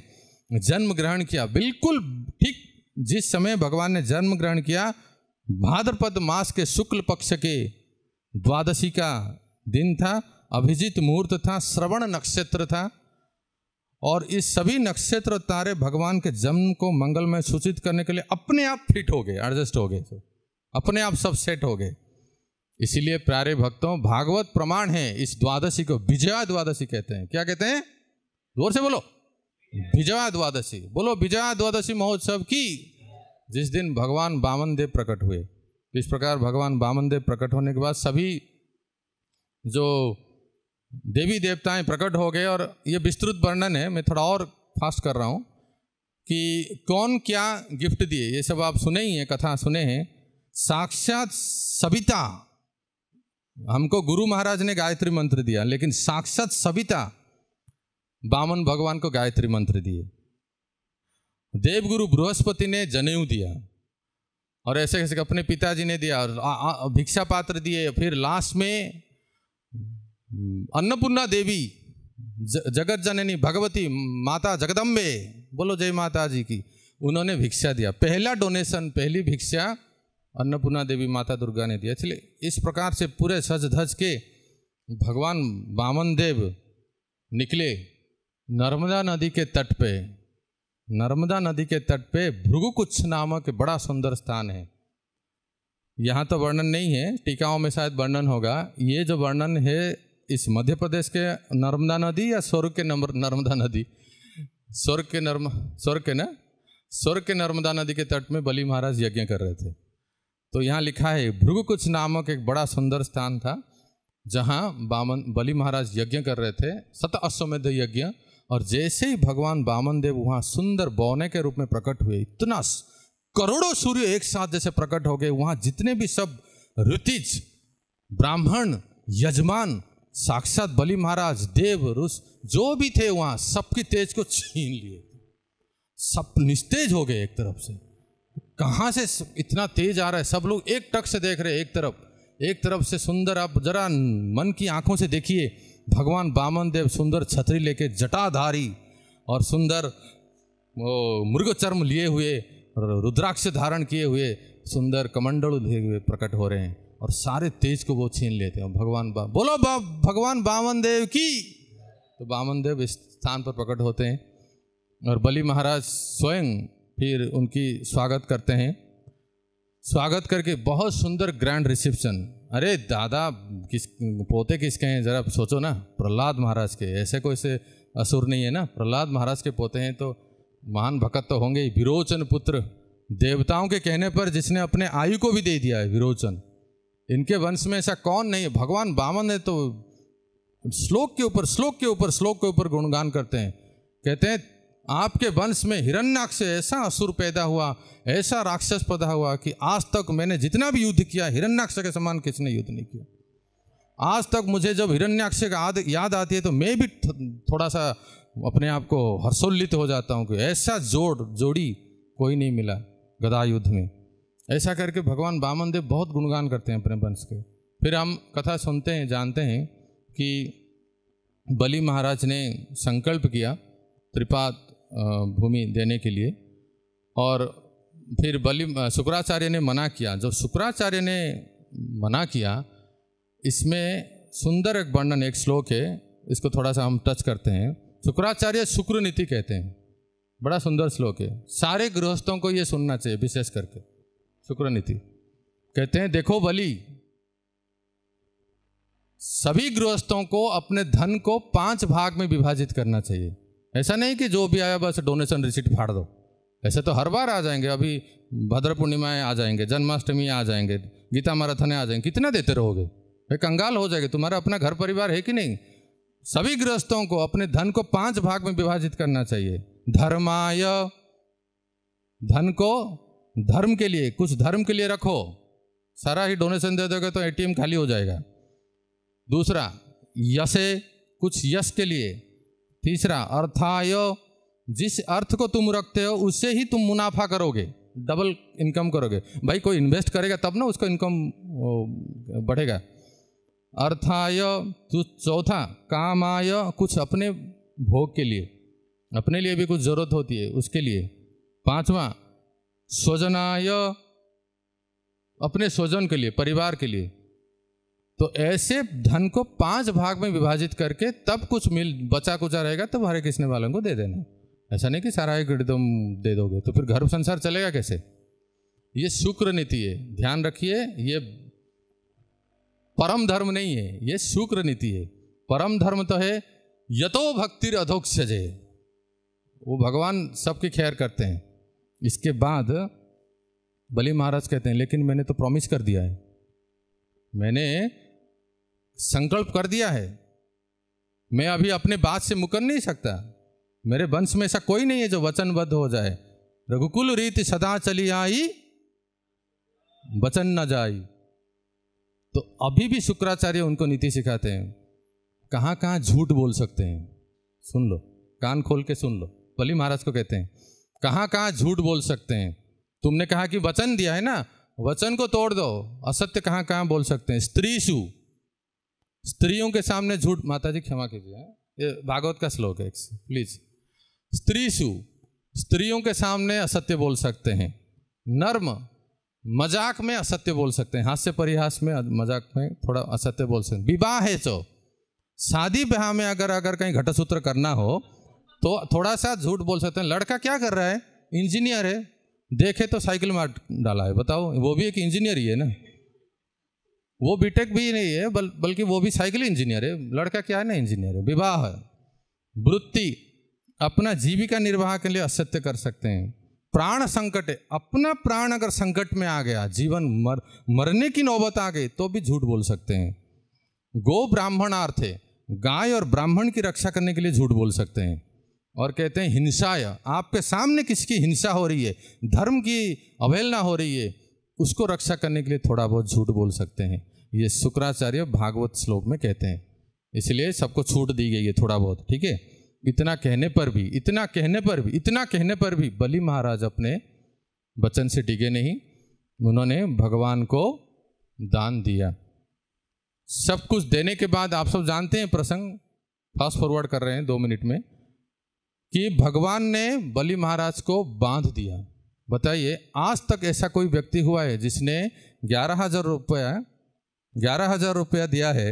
जन्म ग्रहण किया बिल्कुल ठीक जिस समय भगवान ने जन्म ग्रहण किया भाद्रपद मास के शुक्ल पक्ष के द्वादशी का दिन था अभिजीत मुहूर्त था श्रवण नक्षत्र था और इस सभी नक्षत्र तारे भगवान के जन्म को मंगल में सूचित करने के लिए अपने आप फिट हो गए एडजस्ट हो गए अपने आप सब सेट हो गए इसीलिए प्यारे भक्तों भागवत प्रमाण है इस द्वादशी को विजया द्वादशी कहते हैं क्या कहते हैं जोर से बोलो विजया द्वादशी बोलो विजया द्वादशी महोत्सव की जिस दिन भगवान बामन देव प्रकट हुए इस प्रकार भगवान बामन देव प्रकट होने के बाद सभी जो देवी देवताएं प्रकट हो गए और ये विस्तृत वर्णन है मैं थोड़ा और फास्ट कर रहा हूँ कि कौन क्या गिफ्ट दिए ये सब आप सुने ही हैं कथा सुने हैं साक्षात सविता हमको गुरु महाराज ने गायत्री मंत्र दिया लेकिन साक्षात सविता बामन भगवान को गायत्री मंत्र दिए देवगुरु बृहस्पति ने जनेऊ दिया और ऐसे ऐसे अपने पिताजी ने दिया और भिक्षा पात्र दिए फिर लास्ट में अन्नपूर्णा देवी जगत जननी भगवती माता जगदम्बे बोलो जय माता जी की उन्होंने भिक्षा दिया पहला डोनेशन पहली भिक्षा अन्नपूर्णा देवी माता दुर्गा ने दिया इसलिए इस प्रकार से पूरे सज धज के भगवान बामन देव निकले नर्मदा नदी के तट पे नर्मदा नदी के तट पे भृगुकुच्छ नामक बड़ा सुंदर स्थान है यहाँ तो वर्णन नहीं है टीकाओं में शायद वर्णन होगा ये जो वर्णन है इस मध्य प्रदेश के नर्मदा नदी या स्वर्ग के नर्मदा नदी स्वर्ग के नर्म स्वर्ग के ना स्वर्ग के नर्मदा नदी के तट में बलि महाराज यज्ञ कर रहे थे तो यहाँ लिखा है भृगु कुछ नामक एक बड़ा सुंदर स्थान था जहाँ बामन बलि महाराज यज्ञ कर रहे थे सत अश्वमेध यज्ञ और जैसे ही भगवान बामन देव वहाँ सुंदर बौने के रूप में प्रकट हुए इतना करोड़ों सूर्य एक साथ जैसे प्रकट हो गए वहाँ जितने भी सब ऋतिज ब्राह्मण यजमान साक्षात बलि महाराज देव रुस जो भी थे वहां सबकी तेज को छीन लिए सब निस्तेज हो गए एक तरफ से कहाँ से इतना तेज आ रहा है सब लोग एक टक से देख रहे हैं एक तरफ एक तरफ से सुंदर आप जरा मन की आंखों से देखिए भगवान बामन देव सुंदर छतरी लेके जटाधारी और सुंदर मृग चर्म लिए हुए रुद्राक्ष धारण किए हुए सुंदर कमंडल लिए हुए प्रकट हो रहे हैं और सारे तेज को वो छीन लेते हैं भगवान बा बोलो बा, भगवान बामन देव की तो बामन देव इस स्थान पर प्रकट होते हैं और बलि महाराज स्वयं फिर उनकी स्वागत करते हैं स्वागत करके बहुत सुंदर ग्रैंड रिसेप्शन अरे दादा किस पोते किसके हैं जरा सोचो ना प्रहलाद महाराज के ऐसे कोई से असुर नहीं है ना प्रहलाद महाराज के पोते हैं तो महान भक्त तो होंगे ही विरोचन पुत्र देवताओं के कहने पर जिसने अपने आयु को भी दे दिया है विरोचन इनके वंश में ऐसा कौन नहीं है भगवान बामन है तो श्लोक के ऊपर श्लोक के ऊपर श्लोक के ऊपर गुणगान करते हैं कहते हैं आपके वंश में हिरण्याक्ष ऐसा असुर पैदा हुआ ऐसा राक्षस पैदा हुआ कि आज तक मैंने जितना भी युद्ध किया हिरण्याक्ष के समान किसने युद्ध नहीं किया आज तक मुझे जब हिरण्याक्ष का याद आती है तो मैं भी थोड़ा सा अपने आप को हर्षोल्लित हो जाता हूँ कि ऐसा जोड़ जोड़ी कोई नहीं मिला गदा युद्ध में ऐसा करके भगवान बामन देव बहुत गुणगान करते हैं अपने वंश के फिर हम कथा सुनते हैं जानते हैं कि बलि महाराज ने संकल्प किया त्रिपाद भूमि देने के लिए और फिर बलि शुक्राचार्य ने मना किया जब शुक्राचार्य ने मना किया इसमें सुंदर एक वर्णन एक श्लोक है इसको थोड़ा सा हम टच करते हैं शुक्राचार्य शुक्र नीति कहते हैं बड़ा सुंदर श्लोक है सारे गृहस्थों को ये सुनना चाहिए विशेष करके शुक्र नीति कहते हैं देखो बलि सभी गृहस्थों को अपने धन को पांच भाग में विभाजित करना चाहिए ऐसा नहीं कि जो भी आया बस डोनेशन रिसिट फाड़ दो ऐसे तो हर बार आ जाएंगे अभी भद्र पूर्णिमाएं आ जाएंगे जन्माष्टमी आ जाएंगे गीता मैराथने आ जाएंगे कितना देते रहोगे भाई कंगाल हो जाएगा तुम्हारा अपना घर परिवार है कि नहीं सभी गृहस्थों को अपने धन को पांच भाग में विभाजित करना चाहिए धर्माय धन को धर्म के लिए कुछ धर्म के लिए रखो सारा ही डोनेशन दे दोगे तो एटीएम खाली हो जाएगा दूसरा यशे कुछ यश के लिए तीसरा अर्थाय जिस अर्थ को तुम रखते हो उससे ही तुम मुनाफा करोगे डबल इनकम करोगे भाई कोई इन्वेस्ट करेगा तब ना उसका इनकम बढ़ेगा अर्थाय चौथा काम आय कुछ अपने भोग के लिए अपने लिए भी कुछ ज़रूरत होती है उसके लिए पांचवा स्वजनाय अपने स्वजन के लिए परिवार के लिए तो ऐसे धन को पांच भाग में विभाजित करके तब कुछ मिल बचा कुचा रहेगा तब हरे कृष्ण वालों को दे देना ऐसा नहीं कि सारा एक एकदम दे दोगे तो फिर घर संसार चलेगा कैसे ये शुक्र नीति है ध्यान रखिए ये परम धर्म नहीं है ये शुक्र नीति है परम धर्म तो है यतो भक्तिर अधोक्ष वो भगवान सबकी खैर करते हैं इसके बाद बलि महाराज कहते हैं लेकिन मैंने तो प्रॉमिस कर दिया है मैंने संकल्प कर दिया है मैं अभी अपने बात से मुकर नहीं सकता मेरे वंश में ऐसा कोई नहीं है जो वचनबद्ध हो जाए रघुकुल रीति सदा चली आई वचन न जाई तो अभी भी शुक्राचार्य उनको नीति सिखाते हैं कहाँ कहाँ झूठ बोल सकते हैं सुन लो कान खोल के सुन लो बलि महाराज को कहते हैं कहाँ कहाँ झूठ बोल सकते हैं तुमने कहा कि वचन दिया है ना वचन को तोड़ दो असत्य कहाँ कहाँ बोल सकते हैं स्त्री शु स्त्रियों के सामने झूठ माता जी क्षमा कीजिए हाँ। ये भागवत का श्लोक है प्लीज स्त्री शु स्त्रियों के सामने असत्य बोल सकते हैं नर्म मजाक में असत्य बोल सकते हैं हास्य परिहास में मजाक में थोड़ा असत्य बोल सकते हैं विवाह है चो शादी ब्याह में अगर अगर कहीं घटसूत्र करना हो तो थोड़ा सा झूठ बोल सकते हैं लड़का क्या कर रहा है इंजीनियर है देखे तो साइकिल मार डाला है बताओ वो भी एक इंजीनियर ही है ना वो बीटेक भी नहीं है बल बल्कि वो भी साइकिल इंजीनियर है लड़का क्या है ना इंजीनियर है विवाह वृत्ति अपना जीविका निर्वाह के लिए असत्य कर सकते हैं प्राण संकट है अपना प्राण अगर संकट में आ गया जीवन मर मरने की नौबत आ गई तो भी झूठ बोल सकते हैं गो ब्राह्मणार्थ है गाय और ब्राह्मण की रक्षा करने के लिए झूठ बोल सकते हैं और कहते हैं हिंसा आपके सामने किसकी हिंसा हो रही है धर्म की अवहेलना हो रही है उसको रक्षा करने के लिए थोड़ा बहुत झूठ बोल सकते हैं ये शुक्राचार्य भागवत श्लोक में कहते हैं इसलिए सबको छूट दी गई है थोड़ा बहुत ठीक है इतना कहने पर भी इतना कहने पर भी इतना कहने पर भी बलि महाराज अपने वचन से डिगे नहीं उन्होंने भगवान को दान दिया सब कुछ देने के बाद आप सब जानते हैं प्रसंग फास्ट फॉरवर्ड कर रहे हैं दो मिनट में कि भगवान ने बलि महाराज को बांध दिया बताइए आज तक ऐसा कोई व्यक्ति हुआ है जिसने ग्यारह हजार रुपया ग्यारह हजार रुपया दिया है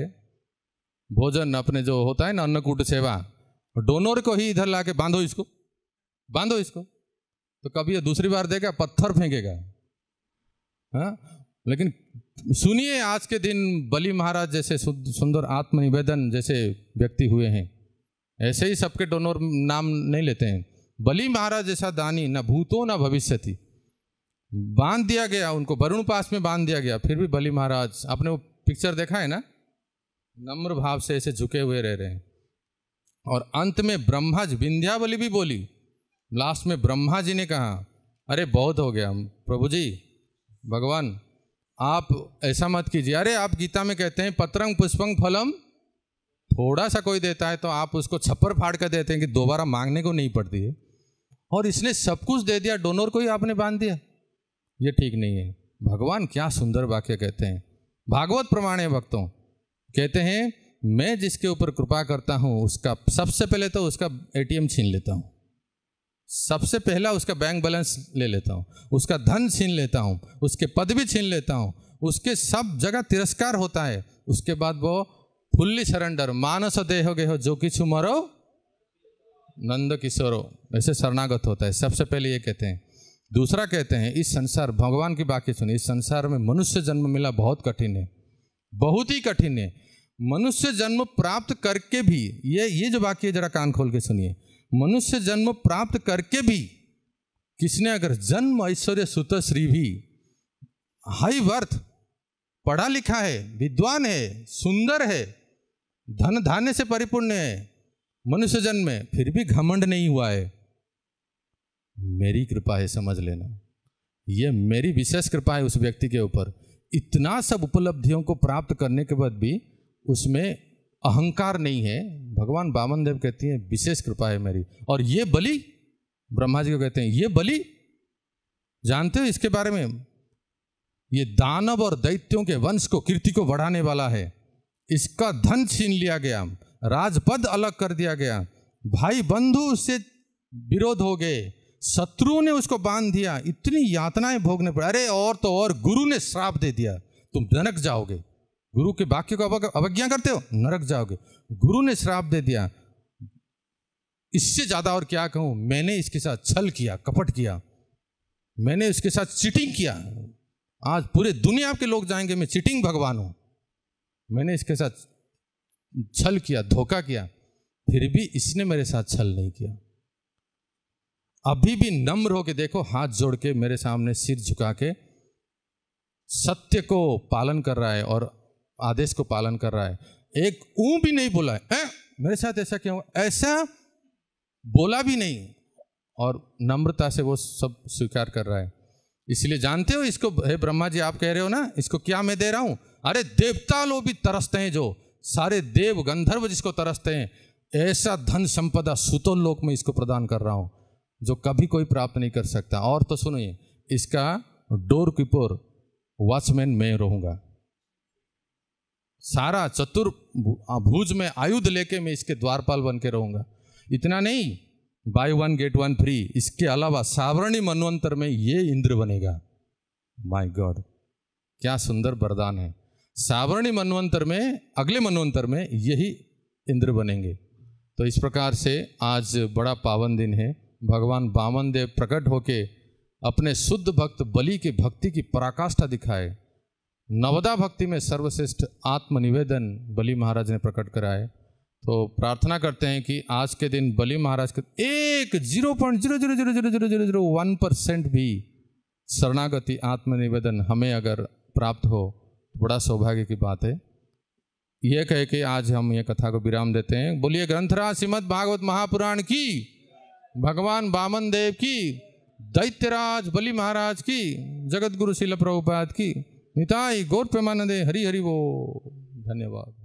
भोजन अपने जो होता है ना अन्नकूट सेवा डोनर को ही इधर लाके बांधो इसको बांधो इसको तो कभी ये दूसरी बार देगा पत्थर फेंकेगा हाँ लेकिन सुनिए आज के दिन बलि महाराज जैसे सुंदर आत्मनिवेदन जैसे व्यक्ति हुए हैं ऐसे ही सबके डोनोर नाम नहीं लेते हैं बलि महाराज जैसा दानी न भूतो न भविष्य थी बांध दिया गया उनको वरुण पास में बांध दिया गया फिर भी बलि महाराज आपने वो पिक्चर देखा है ना नम्र भाव से ऐसे झुके हुए रह रहे हैं और अंत में ब्रह्मा जी विंध्यावली भी बोली लास्ट में ब्रह्मा जी ने कहा अरे बहुत हो गया प्रभु जी भगवान आप ऐसा मत कीजिए अरे आप गीता में कहते हैं पत्रंग पुष्पंग फलम थोड़ा सा कोई देता है तो आप उसको छप्पर फाड़ कर देते हैं कि दोबारा मांगने को नहीं पड़ती है और इसने सब कुछ दे दिया डोनर को ही आपने बांध दिया ये ठीक नहीं है भगवान क्या सुंदर वाक्य कहते हैं भागवत प्रमाण है भक्तों कहते हैं मैं जिसके ऊपर कृपा करता हूँ उसका सबसे पहले तो उसका ए छीन लेता हूँ सबसे पहला उसका बैंक बैलेंस ले लेता हूँ उसका धन छीन लेता हूँ उसके पद भी छीन लेता हूँ उसके सब जगह तिरस्कार होता है उसके बाद वो फुल्ली सरेंडर मानस देह गेह जो कि मरो नंद किशोरो ऐसे शरणागत होता है सबसे पहले ये कहते हैं दूसरा कहते हैं इस संसार भगवान की बाकी सुनिए इस संसार में मनुष्य जन्म मिला बहुत कठिन है बहुत ही कठिन है मनुष्य जन्म प्राप्त करके भी ये ये जो बाकी है जरा कान खोल के सुनिए मनुष्य जन्म प्राप्त करके भी किसने अगर जन्म ऐश्वर्य सुत श्री भी हाई वर्थ पढ़ा लिखा है विद्वान है सुंदर है धन धान्य से परिपूर्ण है मनुष्य जन्म में फिर भी घमंड नहीं हुआ है मेरी कृपा है समझ लेना यह मेरी विशेष कृपा है उस व्यक्ति के ऊपर इतना सब उपलब्धियों को प्राप्त करने के बाद भी उसमें अहंकार नहीं है भगवान बामन देव कहती हैं विशेष कृपा है मेरी और ये बलि ब्रह्मा जी को कहते हैं ये बलि जानते हो इसके बारे में ये दानव और दैत्यों के वंश को कीर्ति को बढ़ाने वाला है इसका धन छीन लिया गया राजपद अलग कर दिया गया भाई बंधु उससे विरोध हो गए शत्रु ने उसको बांध दिया इतनी यातनाएं भोगने पड़े अरे और तो और गुरु ने श्राप दे दिया तुम नरक जाओगे गुरु के वाक्य को अवज्ञा करते हो नरक जाओगे गुरु ने श्राप दे दिया इससे ज़्यादा और क्या कहूँ मैंने इसके साथ छल किया कपट किया मैंने इसके साथ चीटिंग किया आज पूरे दुनिया के लोग जाएंगे मैं चीटिंग भगवान हूँ मैंने इसके साथ छल किया धोखा किया फिर भी इसने मेरे साथ छल नहीं किया अभी भी नम्र होके देखो हाथ जोड़ के मेरे सामने सिर झुका के सत्य को पालन कर रहा है और आदेश को पालन कर रहा है एक ऊ भी नहीं बोला है ए? मेरे साथ ऐसा क्या ऐसा बोला भी नहीं और नम्रता से वो सब स्वीकार कर रहा है इसलिए जानते हो इसको हे ब्रह्मा जी आप कह रहे हो ना इसको क्या मैं दे रहा हूं अरे देवता लोग भी तरसते हैं जो सारे देव गंधर्व जिसको तरसते हैं ऐसा धन संपदा सुतोल लोक में इसको प्रदान कर रहा हूँ जो कभी कोई प्राप्त नहीं कर सकता और तो सुनिए इसका डोर कीपर वॉचमैन मैं रहूँगा सारा चतुर भुज में आयुध लेके मैं इसके द्वारपाल बन के रहूँगा इतना नहीं buy one get one free इसके अलावा सावरणी मनवंतर में ये इंद्र बनेगा माय गॉड क्या सुंदर वरदान है सावरणी मनवंतर में अगले मनवंतर में यही इंद्र बनेंगे तो इस प्रकार से आज बड़ा पावन दिन है भगवान बामन देव प्रकट होके अपने शुद्ध भक्त बलि की भक्ति की पराकाष्ठा दिखाए नवदा भक्ति में सर्वश्रेष्ठ आत्मनिवेदन बलि महाराज ने प्रकट कराए तो प्रार्थना करते हैं कि आज के दिन बलि महाराज के एक zero point zero zero zero zero zero zero zero one percent भी शरणागति आत्मनिवेदन हमें अगर प्राप्त हो बड़ा सौभाग्य की बात है यह कह के आज हम यह कथा को विराम देते हैं बोलिए ग्रंथराज श्रीमद भागवत महापुराण की भगवान बामन देव की दैत्यराज बलि महाराज की जगत गुरु शिल प्रभुपाद की निताई गौर प्रेमानंदे हरि हरि वो धन्यवाद